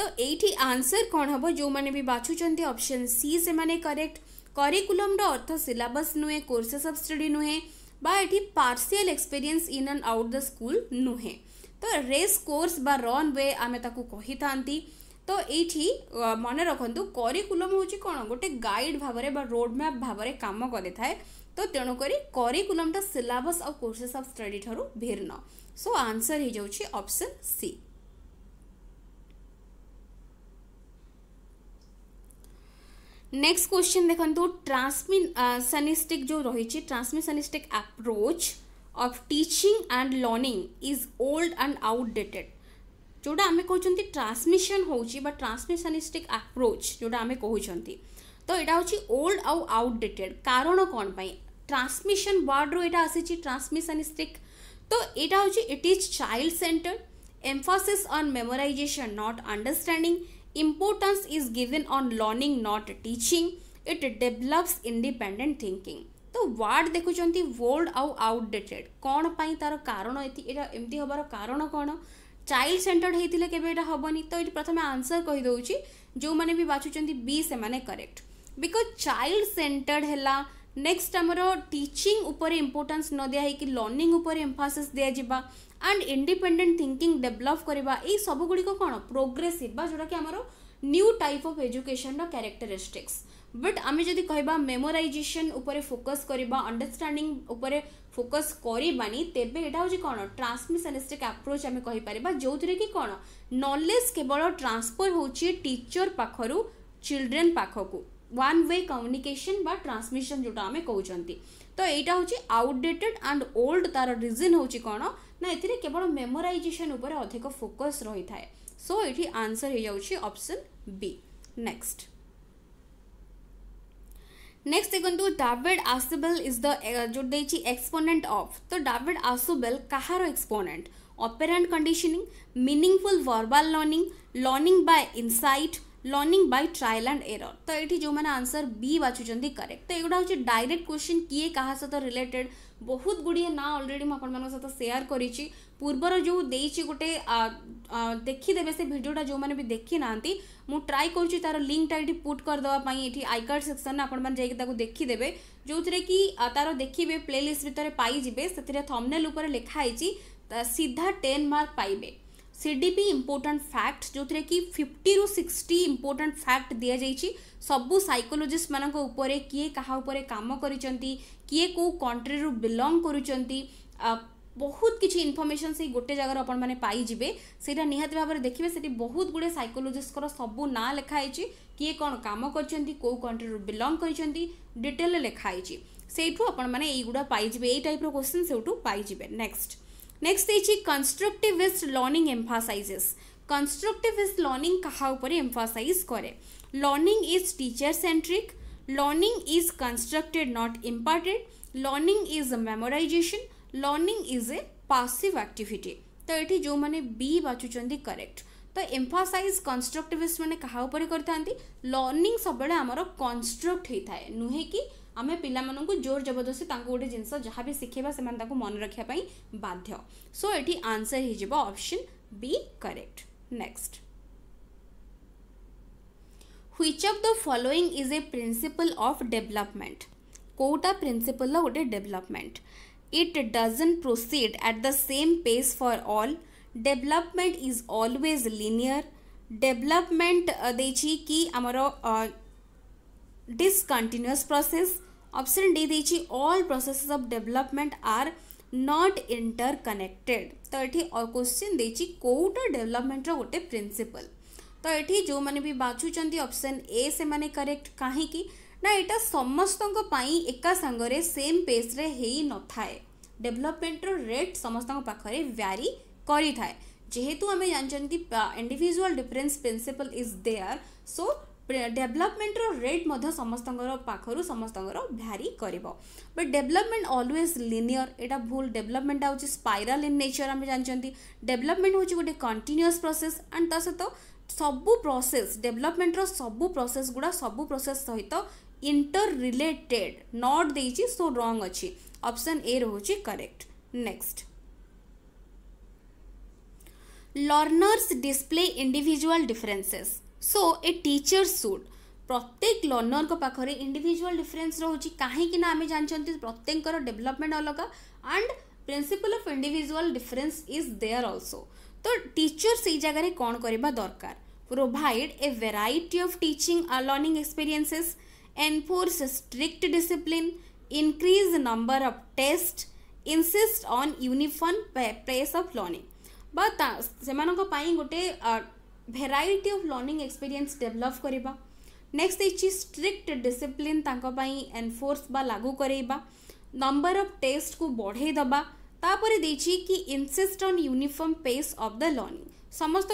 तो ये आंसर कौन हम जो मैंने भी बाछुंट ऑप्शन सी से मैंने करेक्ट करिकुलम अर्थ सिलेबस नुहे कोर्सेस अफ स्टडी नुहे but he partial experience in and out the school ନୁହେଁ ତ ରେସ୍ କୋର୍ସ ବା ରନ୍ ୱେ ଆମେ ତାକୁ କହିଥାନ୍ତି ତ ଏଇଠି ମନେ ରଖନ୍ତୁ କରିକୁଲମ୍ ହେଉଛି କ'ଣ ଗୋଟେ ଗାଇଡ଼ ଭାବରେ ବା ରୋଡ଼ ମ୍ୟାପ୍ ଭାବରେ କାମ କରିଥାଏ ତ ତେଣୁକରି କରିକୁଲମ୍ଟା ସିଲାବସ୍ ଆଉ କୋର୍ସେସ୍ ଅଫ୍ ଷ୍ଟଡି ଠାରୁ ଭିନ୍ନ ସୋ ଆନ୍ସର୍ ହେଇଯାଉଛି ଅପସନ୍ ସି नेक्स्ट क्वेश्चन देखो ट्रांसमिशनिस्टिक जो रही transmissionistic approach of teaching and learning is old and outdated जोटा आम कहते ट्रांसमिशन हो ट्रांसमिशनिस्टिक आप्रोच जोटा आम कहते तो यहाँ हूँ ओल्ड आउ आउटडेटेड कारण कौन पाई ट्रांसमिशन वार्ड रु यहाँ आसी ट्रांसमिशनिस्टिक तो यहाँ हूँ it is child centre emphasis on memorisation not understanding importance is given on learning not teaching it develops independent thinking ତ ୱାର୍ଡ଼ ଦେଖୁଛନ୍ତି ଓଲ୍ଡ ଆଉ ଆଉଟଡେଟେଡ଼ କ'ଣ ପାଇଁ ତାର କାରଣ ଏଇଟା ଏମିତି ହେବାର କାରଣ କ'ଣ ଚାଇଲ୍ଡ ସେଣ୍ଟର୍ଡ଼ ହେଇଥିଲେ କେବେ ଏଇଟା ହେବନି ତ ଏଇଠି ପ୍ରଥମେ ଆନ୍ସର୍ କହିଦେଉଛି ଯେଉଁମାନେ ବି ବାଛୁଛନ୍ତି ବି ସେମାନେ କରେକ୍ଟ ବିକଜ୍ ଚାଇଲ୍ଡ ସେଣ୍ଟର୍ଡ଼ ହେଲା ନେକ୍ସଟ ଆମର ଟିଚିଂ ଉପରେ ଇମ୍ପୋର୍ଟାନ୍ସ ନ ଦିଆ ହେଇକି ଲର୍ଣ୍ଣିଂ ଉପରେ ଏମ୍ଫାସିସ୍ ଦିଆଯିବା ଆଣ୍ଡ ଇଣ୍ଡିପେଣ୍ଡେଣ୍ଟ ଥିଙ୍କିଂ ଡେଭଲପ୍ କରିବା ଏଇ ସବୁଗୁଡ଼ିକ କ'ଣ ପ୍ରୋଗ୍ରେସିଭ୍ ବା ଯେଉଁଟାକି ଆମର ନ୍ୟୁ ଟାଇପ୍ ଅଫ୍ ଏଜୁକେସନ୍ର କ୍ୟାରେକ୍ଟରିଷ୍ଟିକ୍ସ ବଟ୍ ଆମେ ଯଦି କହିବା ମେମୋରାଇଜେସନ୍ ଉପରେ ଫୋକସ୍ କରିବା ଅଣ୍ଡରଷ୍ଟାଣ୍ଡିଂ ଉପରେ ଫୋକସ୍ କରିବାନି ତେବେ ଏଇଟା ହେଉଛି କ'ଣ ଟ୍ରାନ୍ସମିଶାନିଷ୍ଟିକ୍ ଆପ୍ରୋଚ୍ ଆମେ କହିପାରିବା ଯେଉଁଥିରେ କି କ'ଣ ନଲେଜ୍ କେବଳ ଟ୍ରାନ୍ସଫର୍ ହେଉଛି ଟିଚର୍ ପାଖରୁ ଚିଲଡ୍ରେନ୍ ପାଖକୁ ୱାନ୍ ୱେ କମ୍ୟୁନିକେସନ୍ ବା ଟ୍ରାନ୍ସମିସନ୍ ଯେଉଁଟା ଆମେ କହୁଛନ୍ତି ତ ଏଇଟା ହେଉଛି ଆଉଟଡେଟେଡ୍ ଆଣ୍ଡ ଓଲ୍ଡ ତା'ର ରିଜନ୍ ହେଉଛି କ'ଣ ନା ଏଥିରେ କେବଳ ମେମୋରାଇଜେସନ୍ ଉପରେ ଅଧିକ ଫୋକସ୍ ରହିଥାଏ ସୋ ଏଠି ଆନ୍ସର୍ ହେଇଯାଉଛି ଅପସନ୍ ବି ନେକ୍ସଟ ନେକ୍ସଟ ଦେଖନ୍ତୁ ଡାଭିଡ୍ ଆସୁବେଲ୍ ଇଜ୍ ଦ ଯେଉଁ ଦେଇଛି ଏକ୍ସପୋନେଣ୍ଟ ଅଫ୍ ତ ଡାଭିଡ୍ ଆସୁବେଲ୍ କାହାର exponent operant conditioning meaningful verbal learning learning by insight learning by trial and error तो ये जो मैंने आंसर बी बाछुं करेक्ट तो यहाँ हूँ डायरेक्ट क्वेश्चन किए क्या सहित रिलेटेड ବହୁତ ଗୁଡ଼ିଏ ନାଁ ଅଲରେଡ଼ି ମୁଁ ଆପଣମାନଙ୍କ ସହିତ ସେୟାର କରିଛି ପୂର୍ବର ଯେଉଁ ଦେଇଛି ଗୋଟେ ଦେଖିଦେବେ ସେ ଭିଡ଼ିଓଟା ଯେଉଁମାନେ ବି ଦେଖିନାହାନ୍ତି ମୁଁ ଟ୍ରାଏ କରୁଛି ତା'ର ଲିଙ୍କଟା ଏଠି ପୁଟ୍ କରିଦେବା ପାଇଁ ଏଠି ଆଇକାର୍ଡ଼ ସେକ୍ସନ୍ ଆପଣମାନେ ଯାଇକି ତାକୁ ଦେଖିଦେବେ ଯେଉଁଥିରେ କି ତା'ର ଦେଖିବେ ପ୍ଲେଲିଷ୍ଟ ଭିତରେ ପାଇଯିବେ ସେଥିରେ ଥମ୍ନେଲ୍ ଉପରେ ଲେଖା ହେଇଛି ସିଧା ଟେନ୍ ମାର୍କ ପାଇବେ সিডিপি ইম্পোর্টাট ফ্যাক্ট ଯେଉଁଥିରେ କି ଫିଫ୍ଟିରୁ ସିକ୍ସଟି সিক্সটি ইম্পোর্টাট ଦିଆଯାଇଛି ସବୁ ସାଇକୋଲୋଜିଷ୍ଟମାନଙ୍କ ଉପରେ କିଏ କାହା ଉପରେ କାମ କରିଛନ୍ତି କିଏ କେଉଁ କଣ୍ଟ୍ରିରୁ ବିଲଙ୍ଗ କରୁଛନ୍ତି ବହୁତ କିଛି ଇନଫର୍ମେସନ୍ ସେଇ ଗୋଟେ ଜାଗାରୁ ଆପଣମାନେ ପାଇଯିବେ ସେଇଟା ନିହାତି ଭାବରେ ଦେଖିବେ ସେଠି ବହୁତ ଗୁଡ଼ିଏ ସାଇକୋଲୋଜିଷ୍ଟଙ୍କର ସବୁ ନାଁ ଲେଖା ହେଇଛି କିଏ କ'ଣ କାମ କରିଛନ୍ତି କେଉଁ କଣ୍ଟ୍ରିରୁ ବିଲଙ୍ଗ କରିଛନ୍ତି ଡିଟେଲରେ ଲେଖା ହେଇଛି ସେଇଠୁ ଆପଣମାନେ ଏଇଗୁଡ଼ା ପାଇଯିବେ ଏଇ ଟାଇପ୍ର କ୍ୱେଶ୍ଚିନ୍ ସେଇଠୁ ପାଇଯିବେ ନେକ୍ସଟ नेक्स्ट देखिए constructivist learning emphasizes constructivist learning क्या एम्फासाइज कै learning is teacher centric learning is constructed not imparted learning is memorization learning is a passive activity तो ये जो मैंने बी बाचुच्च करेक्ट तो एम्फासाइज कन्स्ट्रक्टिविस्ट मैंने क्या करनिंग सब कन्स्ट्रक्ट होता है नुहे कि आम पा जोर जबरदस्ती गोटे जिनस जहाँ भी शिखेबा से मन रखापी बाध्य सो ये answer option B correct next which of the following is a principle of development कौटा प्रिन्सीपल गोटे development it doesn't proceed at the same pace for all development is always linear development दे कि आमर discontinuous process option D दीजिए all process of development are not interconnected तो ये question देखिए कौटा डेभलपमेंटर गोटे प्रिंसिपल तो ये जो मैंने भी बाछुंट ऑप्शन ए से मैंने करेक्ट कहीं ना यहाँ समस्त एका सांगे सेम पेज्रे हो न थाए डेभलपमेंटर रेट समस्त पाखे व्यारी करेतु आम जानते individual difference principle is there so ଡେଭଲପମେଣ୍ଟର ରେଟ୍ ମଧ୍ୟ ସମସ୍ତଙ୍କର ପାଖରୁ ସମସ୍ତଙ୍କର ଭ୍ୟାରି କରିବ ବଟ୍ ଡେଭଲପମେଣ୍ଟ ଅଲୱେଜ୍ ଲିନିୟର ଏଇଟା ଭୁଲ ଡେଭଲପମେଣ୍ଟ ହେଉଛି ସ୍ପାଇରାଲ୍ ଇନ୍ ନେଚର୍ ଆମେ ଜାଣିଛନ୍ତି ଡେଭଲପମେଣ୍ଟ ହେଉଛି ଗୋଟେ କଣ୍ଟିନ୍ୟୁଅସ୍ ପ୍ରୋସେସ୍ ଆଣ୍ଡ ତା ସହିତ ସବୁ ପ୍ରୋସେସ୍ ଡେଭଲପମେଣ୍ଟର ସବୁ ପ୍ରୋସେସ୍ ଗୁଡ଼ା ସବୁ ପ୍ରୋସେସ୍ ସହିତ ଇଣ୍ଟର ରିଲେଟେଡ୍ ନଟ୍ ଦେଇଛି ସୋ ରଙ୍ଗ ଅଛି ଅପସନ୍ ଏ ରହୁଛି correct next learners display individual differences so a teacher should प्रत्येक लर्नर पाखे इंडिविजुआल डिफरेन्स रोचे कहीं आम जानते प्रत्येक डेभलपमेंट अलग and principle of individual difference is there also तो टीचर से जगह कौन करवा दरकार provide a variety of teaching a learning experiences enforce strict discipline increase number of test insist on uniform place of learning but से गोटे uh, variety of learning experience develop करवा next देखिए स्ट्रिक्ट डिसिप्लिन एनफोर्स लागू कराइबा number of test को बढ़ेदेपर दबा कि insist on uniform pace of the learning समस्त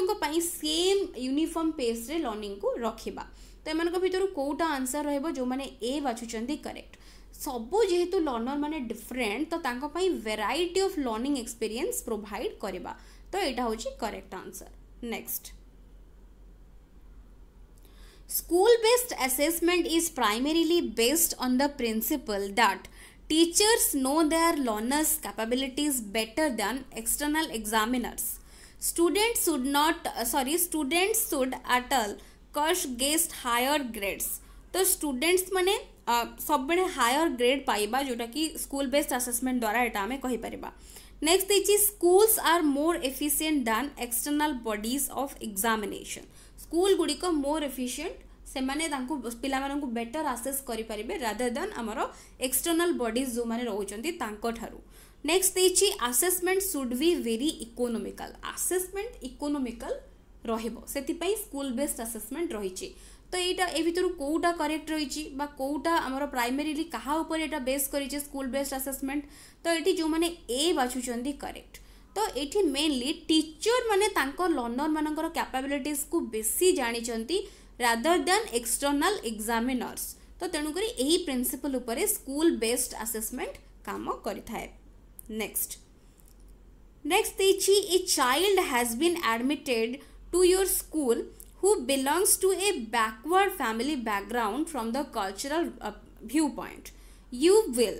सेम यूनिफर्म पेस रे लर्णिंग को रखा तो एम भितर कौटा आंसर रो जो मैंने ए बाछुंट करेक्ट सब जेहेतु लर्णर मैंने डिफरेन्ट तो variety of learning experience provide करवा तो यहाँ हूँ correct answer next school based assessment is primarily based on the principle that teachers know their learners capabilities better than external examiners student should not sorry student should at all कर्श get higher grades तो students मैंने सब बड़े higher grade पाइबा जोटा कि school based assessment द्वारा यहाँ आम कहीपर next schools are more efficient than external bodies of examination school ଗୁଡ଼ିକ ମୋର ଏଫିସିଏଣ୍ଟ ସେମାନେ ତାଙ୍କୁ ପିଲାମାନଙ୍କୁ ବେଟର୍ ଆସେସ୍ କରିପାରିବେ ରାଦର୍ ଦେନ୍ ଆମର ଏକ୍ସଟର୍ନାଲ୍ ବଡ଼ିଜ୍ ଯେଉଁମାନେ ରହୁଛନ୍ତି ତାଙ୍କଠାରୁ ନେକ୍ସଟ ଦେଇଛି assessment should be very economical assessment economical ରହିବ ସେଥିପାଇଁ ସ୍କୁଲ ବେସ୍ଡ ଆସେସମେଣ୍ଟ ରହିଛି ତ ଏଇଟା ଏ ଭିତରୁ କେଉଁଟା କରେକ୍ଟ ରହିଛି ବା କେଉଁଟା ଆମର ପ୍ରାଇମେରିଲି କାହା ଉପରେ ଏଇଟା ବେସ୍ କରିଛି ସ୍କୁଲ ବେସ୍ଡ ଆସେସମେଣ୍ଟ ତ ଏଠି ଯେଉଁମାନେ ଏ ବାଛୁଛନ୍ତି କରେକ୍ଟ तो ये मेनली टीचर मैंने लर्णर मान कैपाबिलिट को बेस जानते रादर देन एक्सटर्नाल एक्जामिनर्स तो तेणुक प्रिन्सीपल उपर स्कूल बेस्ड आसेसमेंट कम correct next a child has been admitted to your school who belongs to a backward family background from the cultural view point you will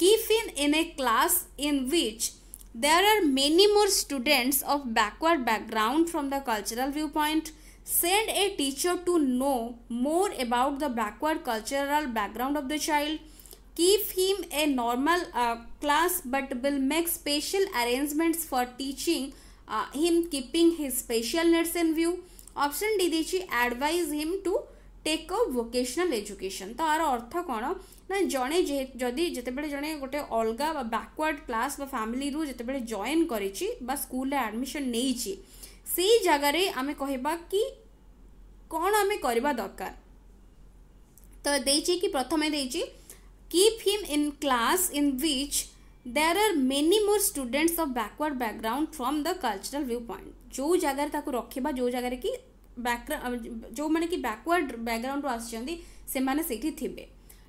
keep in in a class in which There are many more students of backward background from the cultural viewpoint. Send a teacher to know more about the backward cultural background of the child. Keep him a normal uh, class but will make special arrangements for teaching uh, him keeping his special needs in view. Option D দেখছি advise him to take a vocational education. তার অর্থ কোন ନା ଜଣେ ଯଦି ଯେତେବେଳେ ଜଣେ ଗୋଟେ ଅଲଗା ବା ବ୍ୟାକୱାର୍ଡ଼ କ୍ଲାସ୍ ବା ଫ୍ୟାମିଲିରୁ ଯେତେବେଳେ ଜଏନ୍ କରିଛି ବା ସ୍କୁଲରେ ଆଡ଼ମିସନ୍ ନେଇଛି ସେଇ ଜାଗାରେ ଆମେ କହିବା କି କ'ଣ ଆମେ କରିବା ଦରକାର ତ ଦେଇଛି କି ପ୍ରଥମେ ଦେଇଛି keep him in class in which there are many more students of backward background from the cultural view point ଯେଉଁ ଜାଗାରେ ତାକୁ ରଖିବା ଯେଉଁ ଜାଗାରେ କି ବ୍ୟାକ୍ଗ୍ରାଉଣ୍ଡ ଯେଉଁମାନେ କି ବ୍ୟାକୱାର୍ଡ଼ ବ୍ୟାକ୍ଗ୍ରାଉଣ୍ଡରୁ ଆସୁଛନ୍ତି ସେମାନେ ସେଇଠି ଥିବେ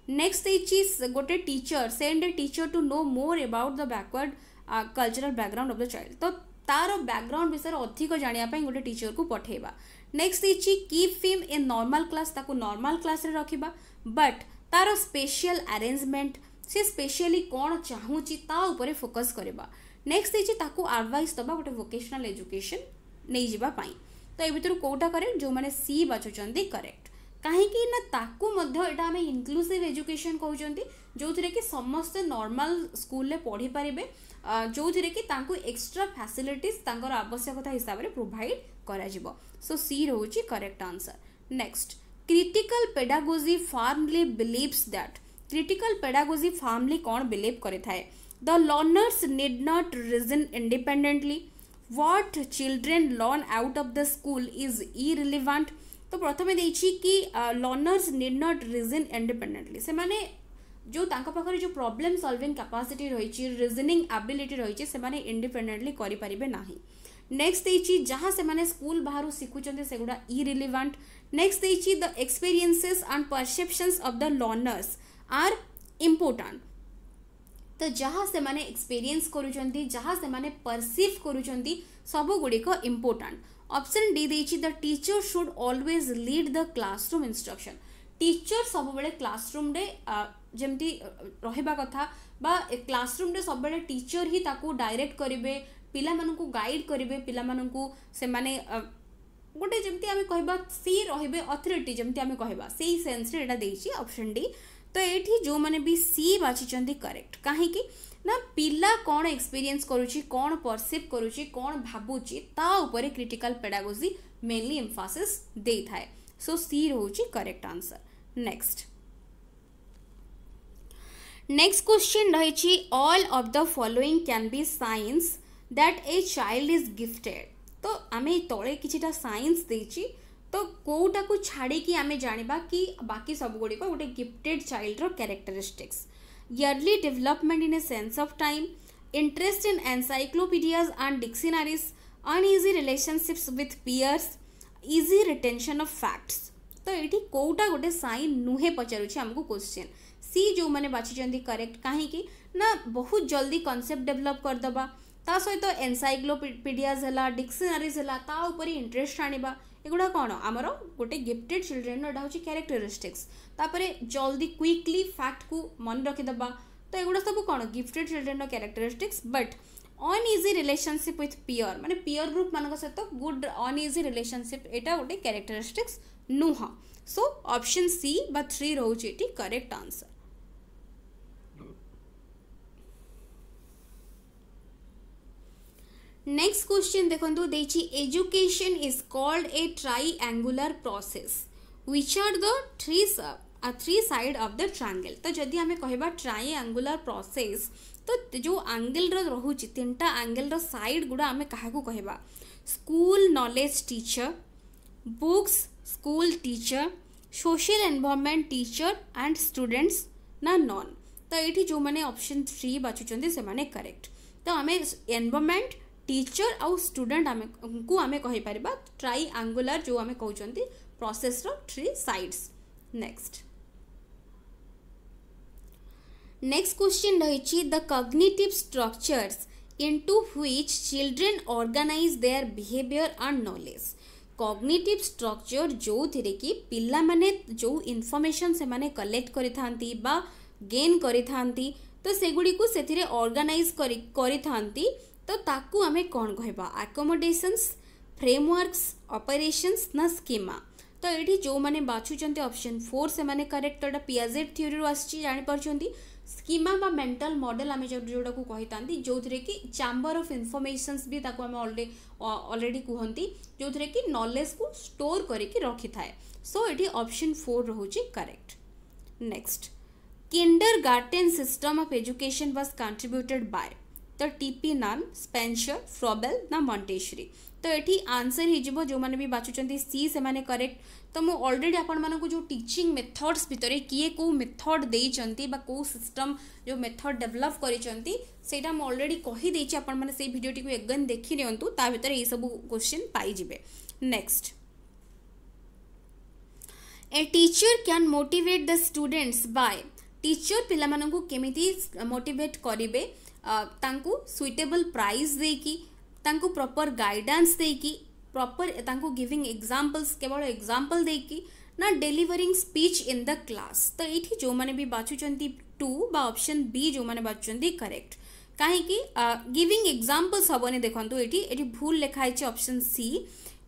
next each is gote teacher send a teacher to know more about the backward uh, cultural background of the child to ତାର ବ୍ୟାକଗ୍ରାଉଣ୍ଡ ବିଷୟରେ ଅଧିକ ଜାଣିବା ପାଇଁ ଗୋଟେ ଟିଚରକୁ ପଠାଇବା ନେକ୍ସଟ ହେଇଛି keep him a normal class ତାକୁ ନର୍ମାଲ୍ କ୍ଲାସ୍ରେ ରଖିବା ବଟ୍ ତାର ସ୍ପେଶିଆଲ୍ ଆରେଞ୍ଜମେଣ୍ଟ ସେ ସ୍ପେଶିଆଲି କ'ଣ ଚାହୁଁଛି ତା ଉପରେ ଫୋକସ୍ କରିବା ନେକ୍ସଟ ହେଇଛି ତାକୁ ଆଡ଼ଭାଇସ୍ ଦେବା ଗୋଟେ ଭୋକେସନାଲ୍ ଏଜୁକେସନ୍ ନେଇଯିବା ପାଇଁ ତ ଏ ଭିତରୁ କେଉଁଟା କରେକ୍ଟ ଯେଉଁମାନେ ସି ବାଛୁଛନ୍ତି କରେକ୍ଟ कहीं ताकूम इनक्लूसीव एजुकेशन कौन जो थे कि समस्ते नर्माल स्कूल पढ़ी पारे जो थे कि एक्सट्रा फैसिलिटीज फैसिलिटर आवश्यकता हिसाब से प्रोभाइड कर सो सी रोच correct answer next critical pedagogy formally believes that critical pedagogy formally कौन बिलिव करें the learners need not reason independently what children learn out of the school is इ तो प्रथम देखिए कि learners need not reason independently जो पाखे जो प्रॉब्लम सॉल्विंग कैपेसिटी रही रिजनिंग एबिलिटी रही है इंडिपेडेन्टली करें नेक्स्ट देखिए जहाँ से मैंने स्कूल बाहर शिखुं से गुड़ा इरिलिवांट नेक्स्ट देखिए the experiences and perceptions of the learners are important तो जहाँ से एक्सपीरियंस करसीव करुँच गुड़िक इम्पोर्टाट ऑप्शन डी देखिए the teacher should always lead the classroom instruction teacher सब बड़े क्लासरूम जमी रहा कथा क्लासरूम सब बड़े टीचर ही ताको डायरेक्ट करेंगे पिला गाइड करेंगे पिला गोटे जमी आम कह सी रे अथरीटी जमी कह सेन्स अपसन डी तो ये जो मैंने भी सी बाचि करेक्ट कहीं ना पिला कौन एक्सपीरियंस करुच्छे कौन परसीव करुच्छे कौन भावुच्छे ताऊपर क्रिटिकल पेडागोजी मेनली इम्फासिस दे थाए सो सी रोच correct answer next next question रही all of the following can be signs that a child is gifted तो आम तले कि दे तो कौटा को छाड़ी आम जानवा कि बाकी सब गुड़िक गोटे गिफ्टेड चाइल्ड रो characteristics yearly development in a sense of time, interest in encyclopedias and dictionaries, uneasy relationships with peers, easy retention of facts. ତ ଏଇଠି କେଉଁଟା ଗୋଟେ ସାଇନ୍ ନୁହେଁ ପଚାରୁଛି ଆମକୁ କ୍ୱେଶ୍ଚିନ୍ ସି ଯେଉଁମାନେ ବାଛିଛନ୍ତି କରେକ୍ଟ କାହିଁକି ନା ବହୁତ ଜଲ୍ଦି କନସେପ୍ଟ ଡେଭଲପ୍ କରିଦେବା ତା ସହିତ ଏନସାଇକ୍ଲୋପିଡ଼ିଆଜ୍ ହେଲା ଡିକ୍ସନାରିଜ୍ ହେଲା ତା ଉପରେ ଇଣ୍ଟରେଷ୍ଟ ଆଣିବା এগুলা কোণ আমার গোটে গিফটেড চিলড্রেন এটা হচ্ছে ক্যারেক্টরিস্টিক্স তাপরে জলদি কুইকলি ফ্যাক্ট কু মনে রখিদেবা তো এগুলা সব কোণ gifted children characteristics but uneasy relationship with peer মানে পিওর গ্রুপ মানক সহ গুড অনইজি রিলেশনশিপ এটা গোটে ক্যারেক্টরিস্টিক্স নুহ সো অপশন সি বা থ্রি রয়েছে এটি করেক্ট আনসর नेक्स्ट क्वेश्चन देखो तो देखिए education is called a angular process which are the three three side of the triangle तो जदि आम कह ट्राइएंगुलर प्रोसेस तो जो आंगेल रोचे तीन टा आंगेल सैड गुड़ा आम क्या कह school knowledge teacher books school teacher social environment teacher and students ना नन तो ये जो मैंने ऑप्शन थ्री बाछुं से करेक्ट तो आम एनभरमेंट टीचर आउ स्टूडेंट आम को आम कहीपर ट्राई आंगुलर जो आम कौन process three sides next next question रही the cognitive structures to which children organize their behaviour and knowledge cognitive structure जो थी कि पिला माने जो इनफॉर्मेशन से माने कलेक्ट कर गेन करी तो सेगुड़ी को सेगुड़ी ऑर्गेनाइज करी करी थांती तो ताकु आम कौन कह आकोमोडेसन फ्रेमवर्कस अपरेसन्स ना स्कीमा तो ये जो मैंने बाछूंट अपसन फोर से मैंने करेक्ट तो पिजेड थीओरी थी जापरती स्कीमा बा मेंटल मॉडल आम जोटा कही था जो थे कि चैम्बर ऑफ इनफर्मेसन्स भी अलरेडी कहते जो थे कि नलेज को स्टोर करके रखि थाए सो ये अप्सन फोर रोचे correct next kindergarten system of education was contributed by तो टीपी नान स्पेनसर फ्रबेल ना मंटेश्वरी तो ये आंसर हो जो मैंने भी बाचुचान सी से माने करेक्ट तो मुझे अलरेडी आपण को जो टीचिंग मेथड्स भितर किए कौ मेथड दे कौ सिस्टम जो मेथड डेभलप करा कहीदी आपड़ोट एगेन देखी निता ये सब क्वेश्चन पाई next a teacher can motivate the students by teacher पे केमी मोटिवेट करेंगे सुइटेबल प्राइस देकी प्रपर गाइडेन्स देकी प्रपर गिविंग एग्जाम्पल्स केवल दे कि ना delivering speech in the class तो ये जो मैंने भी बाचुच टू बा बाप्शन बी जो मैंने बाछुंट करेक्ट कहीं गिविंग एग्जाम्पल्स हमने देखो ये भूल लिखाई अप्सन सी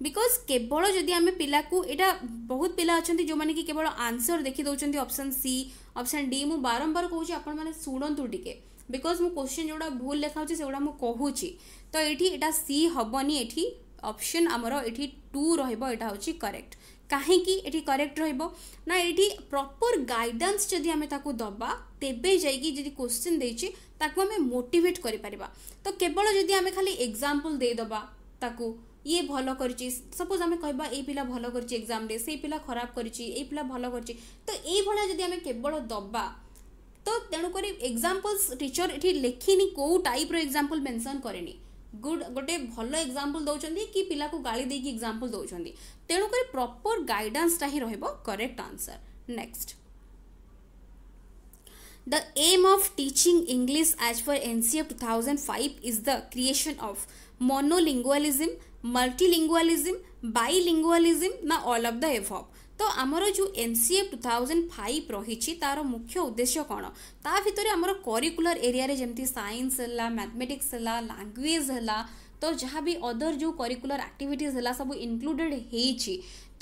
बिकज केवल जदि आम पिला यहाँ बहुत पिला अच्छा जो मैंने कि केवल आंसर देखी दौरान अप्सन सी अप्सन डी मुझ बारंबार कहूँ आपण मैंने शुणु टी ବିକଜ୍ ମୁଁ କୋଶ୍ଚିନ୍ ଯେଉଁଗୁଡ଼ା ଭୁଲ ଲେଖାଉଛି ସେଗୁଡ଼ା ମୁଁ କହୁଛି ତ ଏଇଠି ଏଇଟା ସି ହେବନି ଏଠି ଅପସନ୍ ଆମର ଏଠି ଟୁ ରହିବ ଏଇଟା ହେଉଛି କରେକ୍ଟ କାହିଁକି ଏଠି କରେକ୍ଟ ରହିବ ନା ଏଇଠି ପ୍ରପର୍ ଗାଇଡ଼ାନ୍ସ ଯଦି ଆମେ ତାକୁ ଦେବା ତେବେ ଯାଇକି ଯଦି କୋଶ୍ଚିନ୍ ଦେଇଛି ତାକୁ ଆମେ ମୋଟିଭେଟ୍ କରିପାରିବା ତ କେବଳ ଯଦି ଆମେ ଖାଲି ଏକ୍ଜାମ୍ପଲ୍ ଦେଇଦେବା ତାକୁ ଇଏ ଭଲ କରିଛି ସପୋଜ୍ ଆମେ କହିବା ଏଇ ପିଲା ଭଲ କରିଛି ଏକ୍ଜାମ୍ରେ ସେଇ ପିଲା ଖରାପ କରିଛି ଏଇ ପିଲା ଭଲ କରିଛି ତ ଏଇଭଳିଆ ଯଦି ଆମେ କେବଳ ଦେବା तो तेणुक एक्जामपल्स टीचर ये लिखिनी कौ टाइप एक्जामपल मेनसन कैनि गुड गोटे भल एक्जामपल दौर कि पिला को गाड़ी देखिए एक्जामपल दौर तेणुक प्रपर गाइडा ही रेक्ट answer next the aim of teaching English as per N C F two thousand five is the creation of monolingualism multilingualism bilingualism ना all of the above ତ ଆମର ଯେଉଁ ଏନ୍ ସି ଏ ଟୁ ଥାଉଜେଣ୍ଡ ଫାଇଭ୍ ରହିଛି ତା'ର ମୁଖ୍ୟ ଉଦ୍ଦେଶ୍ୟ କ'ଣ ତା ଭିତରେ ଆମର କରିକୁଲାର ଏରିଆରେ ଯେମିତି ସାଇନ୍ସ ହେଲା ମ୍ୟାଥମେଟିକ୍ସ ହେଲା ଲାଙ୍ଗୁଏଜ୍ ହେଲା ତ ଯାହା ବି ଅଦର ଯେଉଁ କରିକୁଲାର ଆକ୍ଟିଭିଟିଜ୍ ହେଲା ସବୁ ଇନକ୍ଲୁଡ଼େଡ଼୍ ହେଇଛି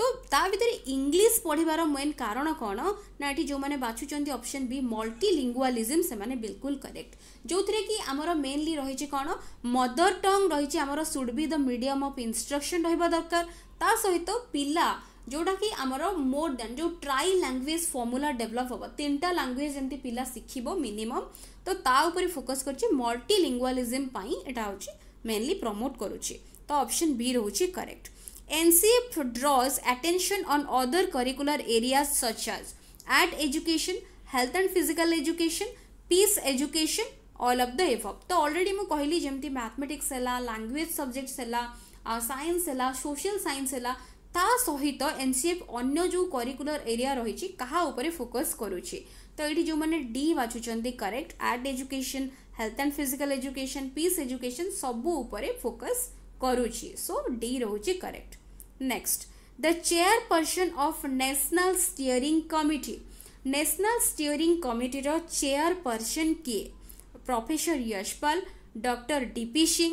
ତ ତା ଭିତରେ ଇଂଲିଶ ପଢ଼ିବାର ମେନ୍ କାରଣ କ'ଣ ନା ଏଠି ଯେଉଁମାନେ ବାଛୁଛନ୍ତି ଅପସନ୍ ବି ମଲ୍ଟି ଲିଙ୍ଗୁଆଲିଜିମ୍ ସେମାନେ ବିଲକୁଲ କରେକ୍ଟ ଯେଉଁଥିରେ କି ଆମର ମେନ୍ଲି ରହିଛି କ'ଣ ମଦର ଟଙ୍ଗ ରହିଛି ଆମର should be the medium of instruction ରହିବା ଦରକାର ତା ସହିତ ପିଲା जोटा कि आमर मोर देन जो ट्राई लांगुएज फर्मूला डेभलप हम तीन टा लांगुएज जमी पिला शिख मिनिमम तो ताऊपर फोकस करल्टिलिंगुआलीजम यहाँ हूँ मेनली प्रमोट करुच्ची तो ऑप्शन बी रोच correct NCF draws attention on other curricular area such as art education health and physical education peace education all of the above तो अलरेडी मुझे कहली जमी मैथमेटिक्स है लांगुएज सब्जेक्ट है सैंस है सोशल सैंस है ତା ସହିତ ଏନ୍ ସି ଏଫ୍ ଅନ୍ୟ ଯେଉଁ କରିକୁଲର ଏରିଆ ରହିଛି କାହା ଉପରେ ଫୋକସ୍ କରୁଛି ତ ଏଇଠି ଯେଉଁମାନେ ଡି ବାଛୁଛନ୍ତି correct art education health and physical education peace education ସବୁ ଉପରେ ଫୋକସ୍ କରୁଛି ସୋ ଡି ରହୁଛି correct next the chairperson of national steering committee national steering କମିଟିର ଚେୟାରପର୍ସନ୍ କିଏ professor Yashpal doctor DP Singh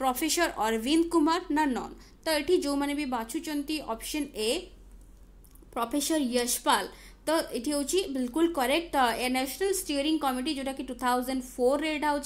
professor Arvind Kumar ନା ନନ୍ तो ये जो मैंने भी बाछुंट अपसन ए प्रफेसर यशपाल तो ये हूँ बिल्कुल correct A national steering committee जोटा कि टू थाउजेंड फोर रेटा हो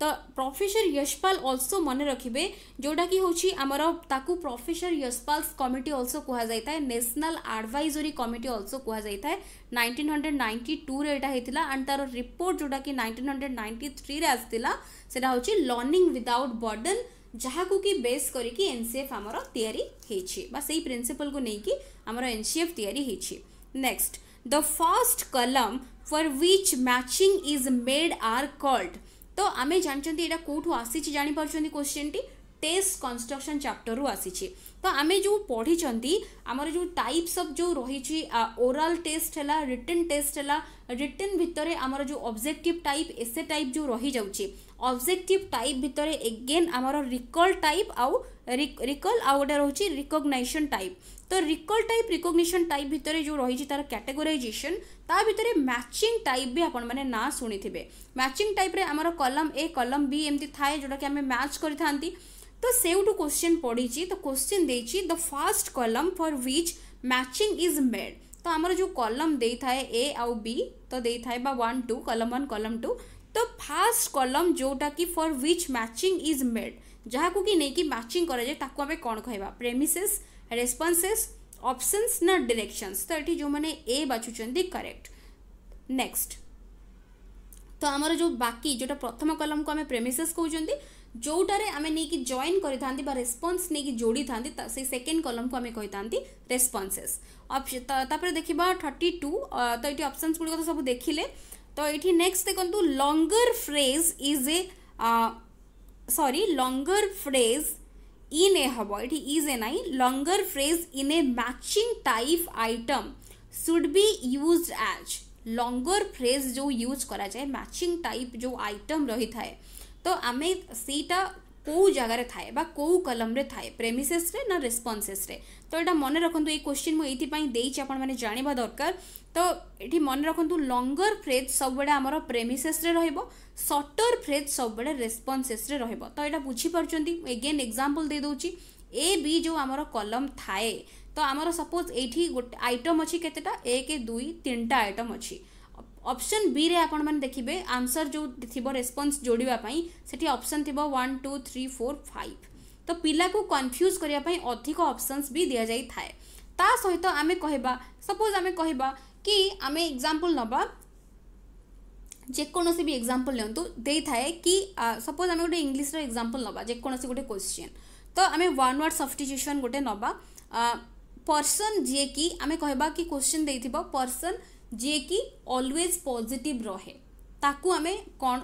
तो प्रफेसर यशपाल अल्सो मन रखिए जोटा कि हूँ आमर ताक प्रफेसर यशपाल कमिटी अल्सो कहुए नेशनल आडभाइजरी कमिटी अल्सो कह जाए नाइंटीन हंड्रेड नाइंटी टू रेटा होता है एंड तार रिपोर्ट जोटा कि नाइंटन हंड्रेड नाइंटी थ्री आसाला से लर्णिंग विदाउट बर्डन ଯାହାକୁ କି ବେସ୍ କରିକି ଏନ୍ସିଏଫ୍ ଆମର ତିଆରି ହେଇଛି ବା ସେଇ ପ୍ରିନ୍ସିପଲ୍କୁ ନେଇକି ଆମର ଏନ୍ସିଏଫ୍ ତିଆରି ହେଇଛି next the first column for which matching is made are called ତ ଆମେ ଜାଣିଛନ୍ତି ଏଇଟା କେଉଁଠୁ ଆସିଛି ଜାଣିପାରୁଛନ୍ତି କୋଶ୍ଚିନ୍ଟି टेस्ट कन्स्ट्रक्शन चैप्टर रु आसी तो आम जो पढ़ी आमर जो टाइप्स अफ जो रही ओराल टेस्ट है रिटर्न टेस्ट है रिटर्न भितर आमर जो ऑब्जेक्टिव टाइप एसे टाइप जो रही जाऊँगी ଅବଜେକ୍ଟିଭ୍ ଟାଇପ୍ ଭିତରେ ଏଗେନ୍ ଆମର ରିକଲ୍ ଟାଇପ୍ ଆଉ ରିକଲ୍ ଆଉ ଗୋଟେ ରହୁଛି ରିକଗ୍ନାଇସନ୍ ଟାଇପ୍ ତ ରିକଲ୍ ଟାଇପ୍ ରିକଗ୍ନିସନ୍ ଟାଇପ୍ ଭିତରେ ଯେଉଁ ରହିଛି ତା'ର କ୍ୟାଟେଗୋରାଇଜେସନ୍ ତା ଭିତରେ ମ୍ୟାଚିଂ ଟାଇପ୍ ବି ଆପଣମାନେ ନାଁ ଶୁଣିଥିବେ ମ୍ୟାଚିଂ ଟାଇପ୍ରେ ଆମର କଲମ୍ ଏ କଲମ୍ ବି ଏମିତି ଥାଏ ଯେଉଁଟାକି ଆମେ ମ୍ୟାଚ୍ କରିଥାନ୍ତି ତ ସେଇଠୁ କୋଶ୍ଚିନ୍ ପଡ଼ିଛି ତ କୋଶ୍ଚିନ୍ ଦେଇଛି the first column for which matching is made ତ ଆମର ଯେଉଁ କଲମ୍ ଦେଇଥାଏ ଏ ଆଉ ବି ତ ଦେଇଥାଏ ବା one two column one column two तो फास्ट कलम जोटा कि for which matching is made जहाँ को कि नहीं कि मैचिंग कराए कौन कह प्रेमिसेस रेस्पन्सेस ऑप्शंस ना डायरेक्शंस तो ये जो मैंने ए बाछुं करेक्ट नेक्स्ट तो आमर जो बाकी जो प्रथम कलम को आम प्रेमिसेस कौन जोटे आम नहीं जॉन कर रेस्पन्स नहीं जोड़ी था से सेकेंड कलम को आम कही रेस्पन्सेस देखा थर्टी टू तो ये अप्सन गुड़िक सब देखिले तो ये नेक्स्ट देखो लंगर फ्रेज इज ए सरी लंगर फ्रेज इन ए हम ये इज ए नाई longer phrase in a matching type item should be used as longer phrase जो यूज कराए मैचिंग टाइप जो आइटम रही था तो आम से कौ ଜାଗାରେ ଥାଏ ବା କେଉଁ କଲମରେ ଥାଏ ना ନା তো এটা মনে রাখন্তু এই কোশ্চিন মু এইপাই দিয়েছি আপনার জাঁয়া দরকার তো এটি মনে রাখন্তু লঙ্গর ফ্রেজ সবুলে আমার প্রেমিসেসরে রহব সর্টর ফ্রেজ সবুলে রেসপন্সেসরে রহব তো এটা বুঝিপারছেন এগেন এক্সাম্পল দিয়ে দেছি এ বি যে আমার কলম থাকে তো আমার সপোজ এইটি গোটে আইটম অছি কেতেটা এক দুই তিনটা আইটম অছি অপশন বি রে আপন মানে দেখিবে আনসর যে থিব রেসপন্স যোড়িবা পাই সেটি অপশন থিব 1 2 3 4 5 तो पिला को कन्फ्यूज करने अधिक अपसन भी दि जाए था सहित आम कह सपोज आम कह कि आम एक्जामपल नवा जेकोसी भी एक्जामपल निए कि सपोज आम गोटे इंग्लीश एक्जामपल नवा जेकोसी गोटे क्वेश्चन तो आम वन वार्ड सब्सटीट्यूशन गोटे नवा पर्सन जी कि आम कह कि क्वेश्चन दे थ पर्सन जी कि अलवेज पजिट रहे ताकू आम कौन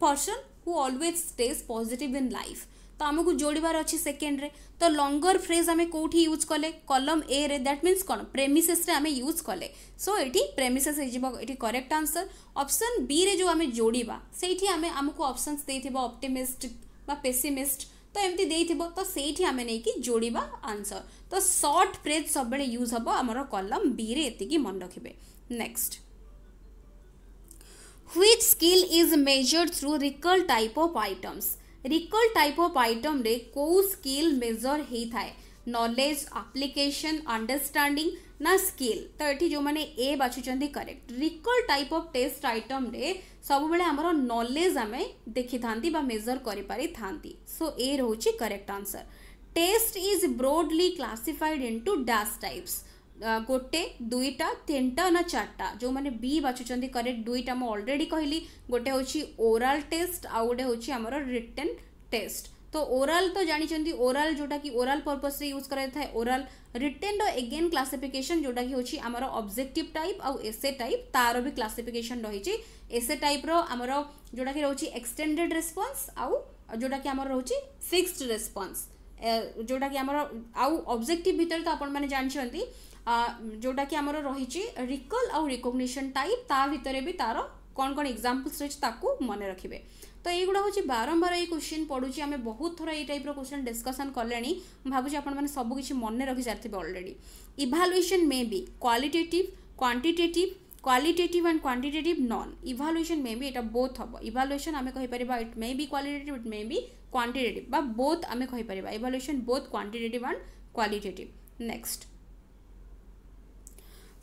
person who always stays positive in life तो आमको जोड़बार अच्छे सेकेंड तो लंगर फ्रेज आम कौटी यूज कले कलम ए रे दैट मीनस कौन प्रेमिसेस आम यूज कले सो ये premises correct answer option B रे जो आम जोड़ा से आम आमको ऑप्शन देव ऑप्टिमिस्ट पेसीमिस्ट तो एमती देव तो से आम नहीं जोड़ा आंसर तो सर्ट फ्रेज सब यूज हम आम कलम बी रे मन रखिए next which skill is measured through recall type of items recall type of ଆଇଟମ୍ରେ କେଉଁ ସ୍କିଲ୍ ମେଜର୍ ହେଇଥାଏ ନଲେଜ୍ ଆପ୍ଲିକେସନ୍ ଅଣ୍ଡରଷ୍ଟାଣ୍ଡିଂ ନା ସ୍କିଲ୍ ତ ଏଠି ଯେଉଁମାନେ ଏ ବାଛୁଛନ୍ତି correct recall type of test ଆଇଟମ୍ରେ ସବୁବେଳେ ଆମର ନଲେଜ୍ ଆମେ ଦେଖିଥାନ୍ତି ବା ମେଜର୍ କରିପାରିଥାନ୍ତି ସୋ ଏ ରହୁଛି correct answer test is broadly classified into dash types गोटे दुईटा तीन टा ना चार्टा जो मैंने बी बाछुं करेक्ट दुईटा मुझे अलरेडी कहली गोटे हूँ ओराल टेस्ट आउ गोटे हूँ आमर रिटेन टेस्ट तो ओराल तो जानते ओराल जोटा कि ओराल पर्पस यूज कराए ओराल रिटर्न रगेन क्लासीफिकेसन जोटा कि हूँ आमर अब्जेक्टिव टाइप आउ एसे टाइप तार भी क्लासीफिकेसन रही एसे टाइप्र आमर जोटा कि रोचे एक्सटेडेड रेस्पन्स आउ जोटा कि आमर रोचे फिक्सड रेस्पन्स जोटा कि आमर आउ अब्जेक्टिव भितर तो आपण मैंने जानते ଯେଉଁଟାକି ଆମର ରହିଛି ରିକଲ୍ ଆଉ ରିକଗ୍ନିସନ୍ ଟାଇପ୍ ତା ଭିତରେ ବି ତା'ର କ'ଣ କ'ଣ ଏକ୍ଜାମ୍ପଲ୍ସ ରହିଛି ତାକୁ ମନେ ରଖିବେ ତ ଏଇଗୁଡ଼ା ହେଉଛି ବାରମ୍ବାର ଏଇ କୋଶ୍ଚିନ୍ ପଡ଼ୁଛି ଆମେ ବହୁତ ଥର ଏଇ ଟାଇପ୍ର କୋଶ୍ଚିନ୍ ଡିସ୍କସନ୍ କଲେଣି ମୁଁ ଭାବୁଛି ଆପଣମାନେ ସବୁ କିଛି ମନେ ରଖିସାରିଥିବେ already evaluation may be qualitative quantitative qualitative and quantitative non evaluation may be ଏଇଟା ବୋଥ୍ ହେବ ଇଭାଲୁଏସନ୍ ଆମେ କହିପାରିବା it may be qualitative it may be quantitative ବା ବୋଥ୍ ଆମେ କହିପାରିବା evaluation both quantitative and qualitative next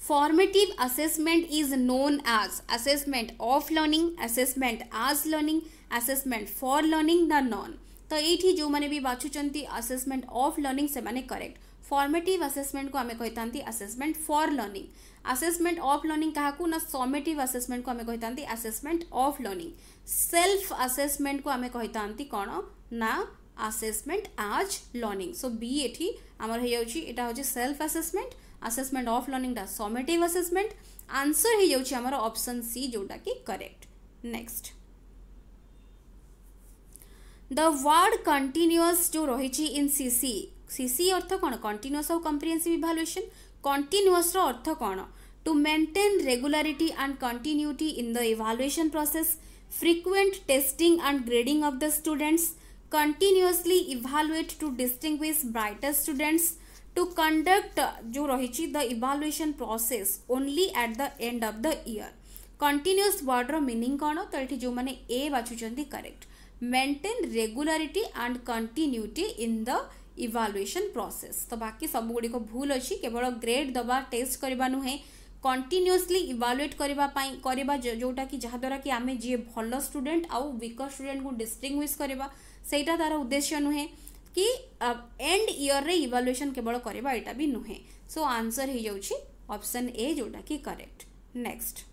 formative assessment is known as assessment of learning assessment as learning assessment for learning the non ତ ଏଇଠି ଯେଉଁମାନେ B ବାଛୁଛନ୍ତି assessment of learning ସେମାନେ correct formative ଆସେସମେଣ୍ଟକୁ ଆମେ କହିଥାନ୍ତି assessment for learning assessment of learning କାହାକୁ ନା ସମେଟିଭ୍ ଆସେସମେଣ୍ଟକୁ ଆମେ କହିଥାନ୍ତି ଆସେସମେଣ୍ଟ ଅଫ୍ ଲର୍ଣ୍ଣିଂ ସେଲ୍ଫ ଆସେସମେଣ୍ଟକୁ ଆମେ କହିଥାନ୍ତି କ'ଣ ନା ଆସେସମେଣ୍ଟ ଆଜ୍ ଲର୍ଣ୍ଣିଂ ସୋ ବି ଏଠି ଆମର ହେଇଯାଉଛି ଏଇଟା ହେଉଛି ସେଲ୍ଫ ଆସେସମେଣ୍ଟ ଆସେସମେଣ୍ଟ ଅଫ୍ ଲର୍ଣ୍ଣିଂଟା ସମେଟିଭ୍ ଆସେସମେଣ୍ଟ ଆନ୍ସର୍ ହେଇଯାଉଛି ଆମର ଅପସନ୍ ସି ଯେଉଁଟାକି correct next the word continuous ଯେଉଁ ରହିଛି in C C C C ଅର୍ଥ କ'ଣ କଣ୍ଟିନ୍ୟୁଅସ୍ ଆଉ କମ୍ପ୍ରିହେନ୍ସିଭ୍ ଇଭାଲୁଏସନ୍ କଣ୍ଟିନ୍ୟୁଅସ୍ର ଅର୍ଥ କ'ଣ to maintain regularity and continuity in the evaluation process frequent testing and grading of the students continuously evaluate to distinguish brighter students to conduct जो रही the evaluation process only at the end of the year continuous वर्ड्र meaning कौन तो ये जो मैंने A बाछुं correct maintain regularity and continuity in the evaluation process तो बाकी सब गुड़िक भूल अच्छी केवल ग्रेड दबा टेस्ट करवा नुहे कंटिन्यूसली इवालुएट करने जोटा कि जहाँद्वारा कि आम जी भल स्टूडेंट आउ विकर स्टूडेंट को डिस्टिंगश करवा से तार उद्देश्य नुहे कि एंड इयर रे इवाल्युएसन केवल करवा यहाँ भी नुहे सो आंसर हो जाए ऑप्शन ए जोटा कि correct next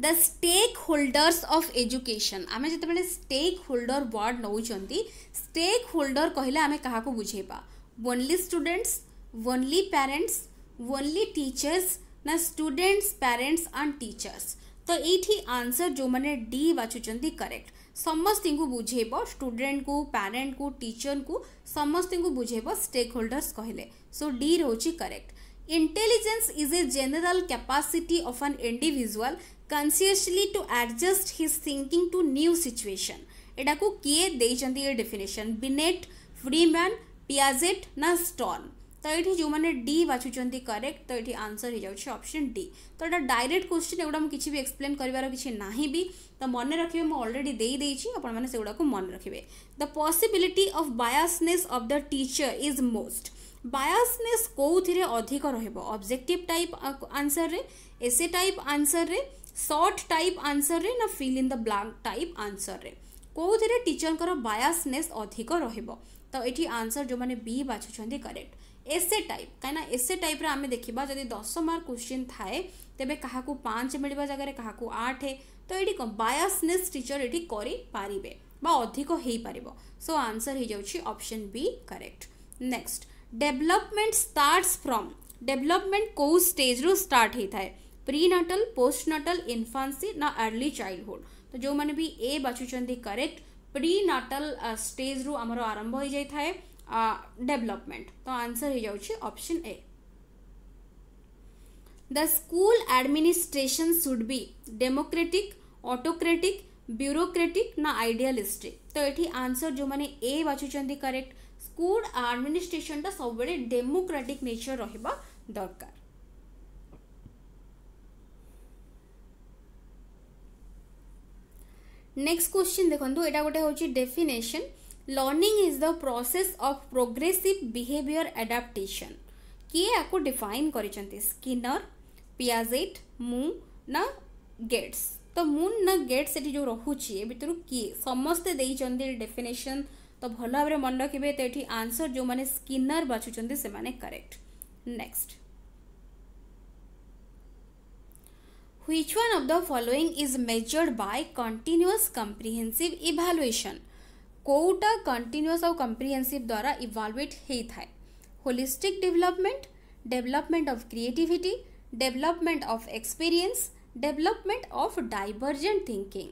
the stakeholders of education आम जो स्टेक होल्डर वार्ड नौकर स्टेक होल्डर कहले आम क्या बुझेबा only students only parents only teachers ना स्टूडेंट्स पेरेंट्स एंड टीचर्स तो ये आंसर जो मैंने डी बाछुच करेक्ट समस्त बुझेब स्टूडेंट को पेरेंट को टीचर को समस्त बुझेब स्टेक होल्डर्स कहले सो डी रोच correct intelligence is a general capacity of an individual consciously to adjust his thinking to new situation यटा को किए देखते डेफिनेशन बिनेट फ्रीमैन पियाजेट ना स्टर्न तो ये जो मैंने डी बाछुंट करेक्ट तो ये आंसर हो जाए अप्सन डी तो यहाँ डायरेक्ट क्वेश्चन एगुटा मुझे भी एक्सप्लेन कर तो मन रखिए मुझे अलरेडी देगुड़ा मन रखिए the possibility of biasness of the teacher is most biasness कौरे अधिक रब्जेक्टिव टाइप आंसर रे एसे टाइप आंसर रे सर्ट टाइप आंसर रे ना fill in the blank type answer रे कौर टीचर बायासने अधिक रो तो ये आंसर जो मैंने बी बाछुंट करेक्ट एसे टाइप कहीं एसे टाइप आम देखा जदि दस मार्क क्वेश्चन थाए तेज क्या पाँच मिलवा जगह क्या आठ तो ये कौन बायासने टीचर ये करेंगे अधिक हो पार सो आंसर हो जाए option B correct next development start from development कौ स्टेज रु स्टार्ट होता है पोस्ट पोस्टनटल इनफानसी ना अर्ली चाइल्डहुड तो जो मैंने भी ए बाछुंट करेक्ट प्रीनटल स्टेज रु आम आरंभ हो जाए ଡେଭଲପମେଣ୍ଟ ତ ଆନ୍ସର ହେଇଯାଉଛି option A the school administration should be democratic autocratic bureaucratic ନା ଆଇଡିଆଲିଷ୍ଟିକ୍ ତ ଏଠି ଆନ୍ସର ଯେଉଁମାନେ ଏ ବାଛୁଛନ୍ତି କରେକ୍ଟ ସ୍କୁଲ ଆଡମିନିଷ୍ଟ୍ରେସନଟା ସବୁବେଳେ ଡେମୋକ୍ରାଟିକ୍ ନେଚର ରହିବା ଦରକାର ନେକ୍ସଟ କ୍ୱେଶ୍ଚିନ୍ ଦେଖନ୍ତୁ ଏଇଟା ଗୋଟେ ହେଉଛି definition learning is the process of progressive behaviour adaptation किए आपको डिफाइन कर स्किनर पियाजेट मु ना गेट्स तो मु ना गेट्स जो रोचे ये भितर किए समस्ते डेफिनेशन तो भल भाव मन रखिए तो ये आंसर जो मैंने स्किनर बाछुंट से मैंने correct next which one of the following is measured by continuous comprehensive evaluation କୋଉଟା କଣ୍ଟିନ୍ୟୁଅସ୍ ଆଉ କମ୍ପ୍ରିହେନ୍ସିଭ୍ ଦ୍ୱାରା ଇଭାଲୁଏଟ୍ ହେଇଥାଏ holistic development development of creativity development of experience development of divergent thinking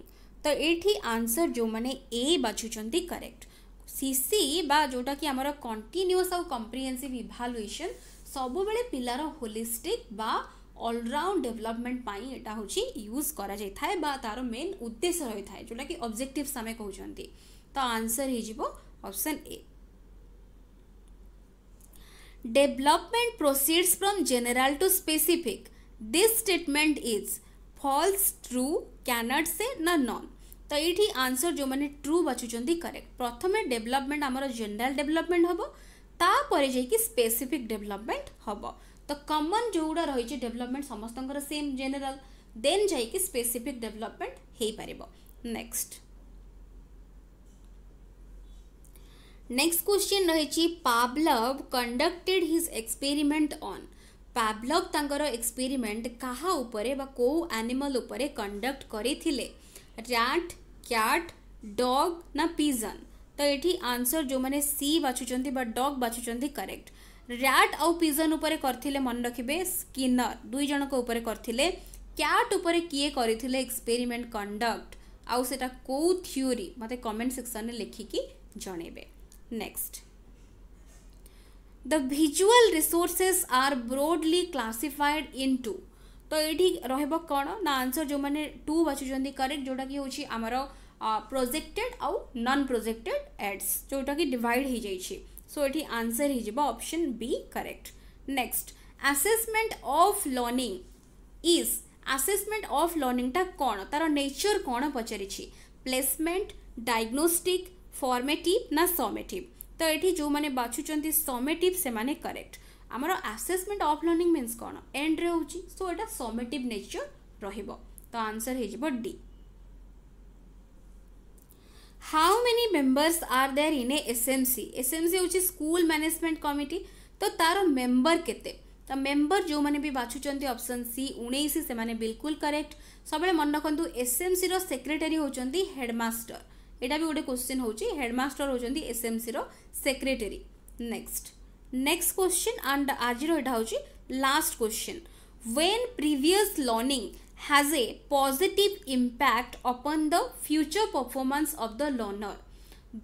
ତ ଏଇଠି ଆନ୍ସର ଯେଉଁମାନେ ଏ ବାଛୁଛନ୍ତି କରେକ୍ଟ ସିସି ବା ଯେଉଁଟାକି ଆମର କଣ୍ଟିନ୍ୟୁଅସ୍ ଆଉ କମ୍ପ୍ରିହେନ୍ସିଭ୍ ଇଭାଲୁଏସନ୍ ସବୁବେଳେ ପିଲାର ହୋଲିଷ୍ଟିକ୍ ବା ଅଲରାଉଣ୍ଡ ଡେଭଲପମେଣ୍ଟ ପାଇଁ ଏଇଟା ହେଉଛି ୟୁଜ୍ କରାଯାଇଥାଏ ବା ତା'ର ମେନ୍ ଉଦ୍ଦେଶ୍ୟ ରହିଥାଏ ଯେଉଁଟାକି ଅବଜେକ୍ଟିଭ୍ସ ଆମେ କହୁଛନ୍ତି तो answer option A development proceeds from general to specific this statement is false true cannot say ना नॉन तो ये आंसर जो मैंने ट्रु बाचुंत करेक्ट प्रथम डेभलपमेंट आम जेनेल डेभलपमेंट हम तापर जाकि स्पेसीफिक डेभलपमेंट हम तो कमन जोगुड़ा रही है डेभलपमेंट समस्त सेम जेनेल देन जाकि स्पेसीफिक डेभलपमेंट हो पार नेक्स्ट नेक्स्ट क्वेश्चन रही Pavlov conducted his experiment on Pavlov तर एक्सपेरिमेंट क्या को एनिमल उपरे कंडक्ट करते रैट क्याट डॉग ना पिजन तो ये आंसर जो मैंने सी बाछुं डग बाछुंट करेक्ट रैट आउ पिजन करते मन रखिए स्किनर दुईज करते क्याट उपर किए करपेरिमेंट कंडक्ट आउ से कौ थोरी मत कमेंट सेक्शन में लिखिकी जनइबे next the visual resources are broadly classified into तो ये रोब कौन ना आंसर जो मैंने टू बाछुंट करेक्ट जोटा कि हूँ आम प्रोजेक्टेड आउ नन प्रोजेक्टेड एड्स जोटा कि डिवाइड हो जाए सो ये answer option B correct next assessment of learning is assessment of लर्णिंगटा कौन तार नेचर कौन पचारिश प्लेसमेंट डायग्नोस्टिक फर्मेटिव ना समेटिव ତ ଏଠି ଯେଉଁମାନେ ବାଛୁଛନ୍ତି ସମେଟିଭ୍ ସେମାନେ କରେକ୍ଟ ଆମର ଆସେସମେଣ୍ଟ ଅଫ୍ ଲର୍ଣ୍ଣିଂ ମିନ୍ସ କ'ଣ ଏଣ୍ଡରେ ହେଉଛି ସୋ ଏଇଟା ସମେଟିଭ୍ ନେଚର୍ ରହିବ ତ ଆନ୍ସର୍ ହେଇଯିବ D how many members are there in a SMC SMC ହେଉଛି ସ୍କୁଲ ମ୍ୟାନେଜମେଣ୍ଟ କମିଟି ତ ତାର ମେମ୍ବର କେତେ ତ ମେମ୍ବର ଯେଉଁମାନେ ବି ବାଛୁଛନ୍ତି ଅପସନ୍ ସି ଉଣେଇଶ ସେମାନେ ବିଲକୁଲ କରେକ୍ଟ ସବୁବେଳେ ମନେ ରଖନ୍ତୁ ଏସ୍ଏମ୍ସିର ସେକ୍ରେଟାରୀ ହେଉଛନ୍ତି ହେଡ଼ମାଷ୍ଟର यहाँ भी गोटे क्वेश्चन हूँ हेडमास्टर होती S M C secretary next next question and आज यहाँ हूँ last question when previous learning has a positive impact upon the future performance of the learner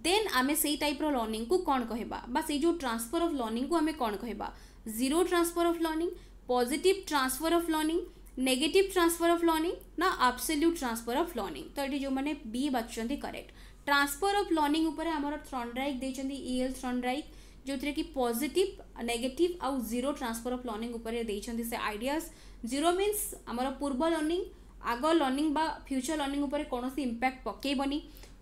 then आम से टाइप लर्णिंग को कौन कह से जो ट्रांसफर अफ लर्णिंग को आम कौन कह zero transfer of learning positive transfer of learning negative transfer of learning ना आबसल्यूट ट्रांसफर अफ लर्णिंग तो ये जो मैंने बी बाचुच्च करेक्ट ટ્રાન્સફર ઓફ લર્નિંગ ઉપર ଆମର થ્રનરાઇક ଦେଇଛନ୍ତି ଇଏଲ୍ થ୍ରનરાଇક ଯେଉଁଥିରେ କି ପଜିଟିଭ୍ ନେଗେଟିଭ୍ ଆଉ ଜିରୋ ଟ୍ରାନ୍ସଫର୍ ଅଫ୍ ଲର୍ଣ୍ଣିଂ ଉପରେ ଦେଇଛନ୍ତି ସେ ଆଇଡ଼ିଆସ୍ ଜିରୋ ମିନ୍ସ ଆମର ପୂର୍ବ ଲର୍ଣ୍ଣିଂ ଆଗ ଲର୍ଣ୍ଣିଂ ବା ଫ୍ୟୁଚର୍ ଲର୍ଣ୍ଣିଂ ଉପରେ କୌଣସି ଇମ୍ପାକ୍ଟ ପକାଇବନି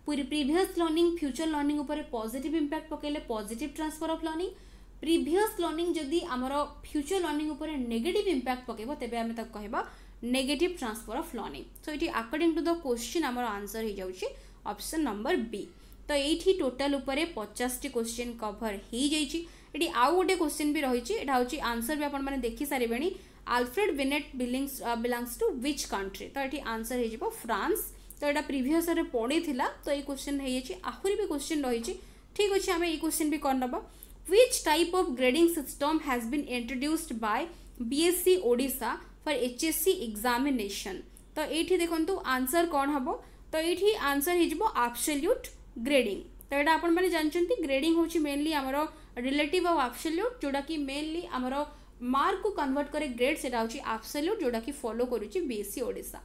ପ୍ରିଭିୟସ୍ ଲର୍ଣ୍ଣିଂ ଫ୍ୟୁଚର୍ ଲର୍ଣ୍ଣିଂ ଉପରେ ପଜିଟିଭ୍ ଇମ୍ପାକ୍ଟ ପକାଇଲେ positive transfer of learning previous learning ଯଦି ଆମର ଫ୍ୟୁଚର୍ ଲର୍ଣ୍ଣିଂ ଉପରେ ନେଗେଟିଭ୍ ଇମ୍ପାକ୍ଟ ପକାଇବ ତେବେ ଆମେ ତାକୁ କହିବା negative transfer of learning so ଏଠି ଆକର୍ଡ଼ିଂ ଟୁ ଦ କୋଶ୍ଚିନ୍ ଆମର ଆନ୍ସର୍ ହେଇଯାଉଛି ଅପସନ୍ ନମ୍ବର ବି ତ ଏଇଠି ଟୋଟାଲ୍ ଉପରେ ପଚାଶଟି କୋଶ୍ଚିନ୍ କଭର୍ ହୋଇଯାଇଛି ଏଠି ଆଉ ଗୋଟେ କୋଶ୍ଚିନ୍ ବି ରହିଛି ଏଇଟା ହେଉଛି ଆନ୍ସର୍ ବି ଆପଣମାନେ ଦେଖିସାରିବେଣି Alfred Binet belongs belongs to which country ତ ଏଠି ଆନ୍ସର୍ ହୋଇଯିବ ଫ୍ରାନ୍ସ ତ ଏଇଟା ପ୍ରିଭିୟସ୍ ଇୟର୍ରେ ପଡ଼ିଥିଲା ତ ଏଇ କୋଶ୍ଚିନ୍ ହୋଇଯାଇଛି ଆହୁରି ବି କୋଶ୍ଚିନ୍ ରହିଛି ଠିକ୍ ଅଛି ଆମେ ଏଇ କୋଶ୍ଚିନ୍ ବି କରିନେବା which type of grading system has been introduced by BSc Odisha for HSC examination तो ये देखो आंसर कौन हम ତ ଏଇଠି ଆନ୍ସର୍ ହେଇଯିବ ଆବସଲ୍ୟୁଟ୍ ଗ୍ରେଡ଼ିଂ ତ ଏଇଟା ଆପଣମାନେ ଜାଣିଛନ୍ତି ଗ୍ରେଡ଼ିଂ ହେଉଛି ମେନ୍ଲି ଆମର ରିଲେଟିଭ୍ ଆଉ ଆବସଲ୍ୟୁଟ୍ ଯେଉଁଟାକି ମେନ୍ଲି ଆମର ମାର୍କକୁ କନଭର୍ଟ କରେ ଗ୍ରେଡ୍ ସେଇଟା ହେଉଛି ଆବସଲ୍ୟୁଟ୍ ଯେଉଁଟାକି ଫଲୋ କରୁଛି ବିଏସ୍ସି ଓଡ଼ିଶା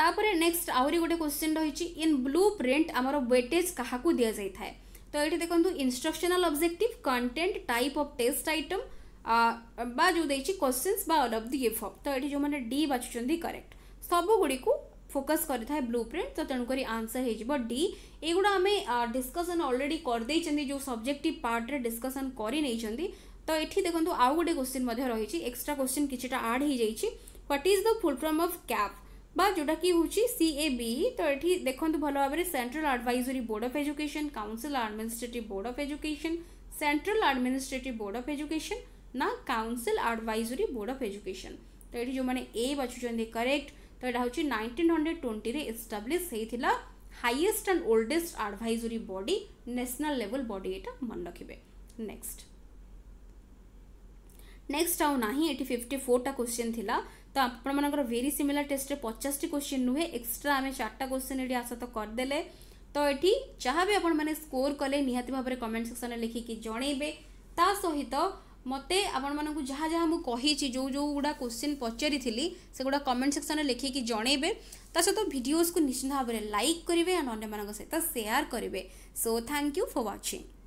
ତାପରେ ନେକ୍ସଟ ଆହୁରି ଗୋଟେ କ୍ୱେଶ୍ଚିନ୍ ରହିଛି ଇନ୍ ବ୍ଲୁ ପ୍ରିଣ୍ଟ ଆମର ୱେଟେଜ୍ କାହାକୁ ଦିଆଯାଇଥାଏ ତ ଏଇଠି ଦେଖନ୍ତୁ instructional objective content type of test item বা ଯେଉଁ ଦେଇଛି କ୍ୱେଶ୍ଚିନ୍ସ ବା all of the give up ତ ଏଠି ଯେଉଁମାନେ ଡି ବାଛୁଛନ୍ତି କରେକ୍ଟ ସବୁଗୁଡ଼ିକୁ फोकस कर ब्लू प्रिंट तो तेणुक आंसर हो गुड़ा आम डिस्कसन अलरेडी करदे जो सब्जेक्टिव पार्ट्रे डिस्कसन कर तो ये देखो आउ गोटे क्वेश्चन रही एक्सट्रा क्वेश्चन किसी आड हो जाए what is the full form of CABE जोटा कि हूँ सी ए बी तो ये देखो भल भाव में central advisory board of education council administrative board of education central administrative board of education ना council advisory board of education तो ये जो मैंने ए बाछुच करेक्ट तो यहाँ हूँ नाइंटीन हंड्रेड ट्वेंटी एस्टाब्लीश होता highest and oldest advisory body national level body यहाँ मन रखिए नेक्स्ट नेक्स्ट आउ ना ये फिफ्टी फोरटा क्वेश्चन थी तो आपर भेरी सिमिलार टेस्ट पचास टी क्वेश्चन नुहे एक्सट्रा आम चार्टा क्वेश्चन ये सहित करदे तो ये जहाँ भी आपने स्कोर कले निहाती भाव में कमेंट सेक्शन में लिखिकी जनइबे ता सहित ମୋତେ ଆପଣମାନଙ୍କୁ ଯାହା ଯାହା ମୁଁ କହିଛି ଯେଉଁ ଯେଉଁ ଗୁଡ଼ା କୋଶ୍ଚିନ୍ ପଚାରିଥିଲି ସେଗୁଡ଼ା କମେଣ୍ଟ ସେକ୍ସନ୍ରେ ଲେଖିକି ଜଣେଇବେ ତା ସହିତ ଭିଡ଼ିଓସ୍କୁ ନିଶ୍ଚିନ୍ତ ଭାବରେ ଲାଇକ୍ କରିବେ ଆଣ୍ଡ ଅନ୍ୟମାନଙ୍କ ସହିତ ସେୟାର କରିବେ so thank you for watching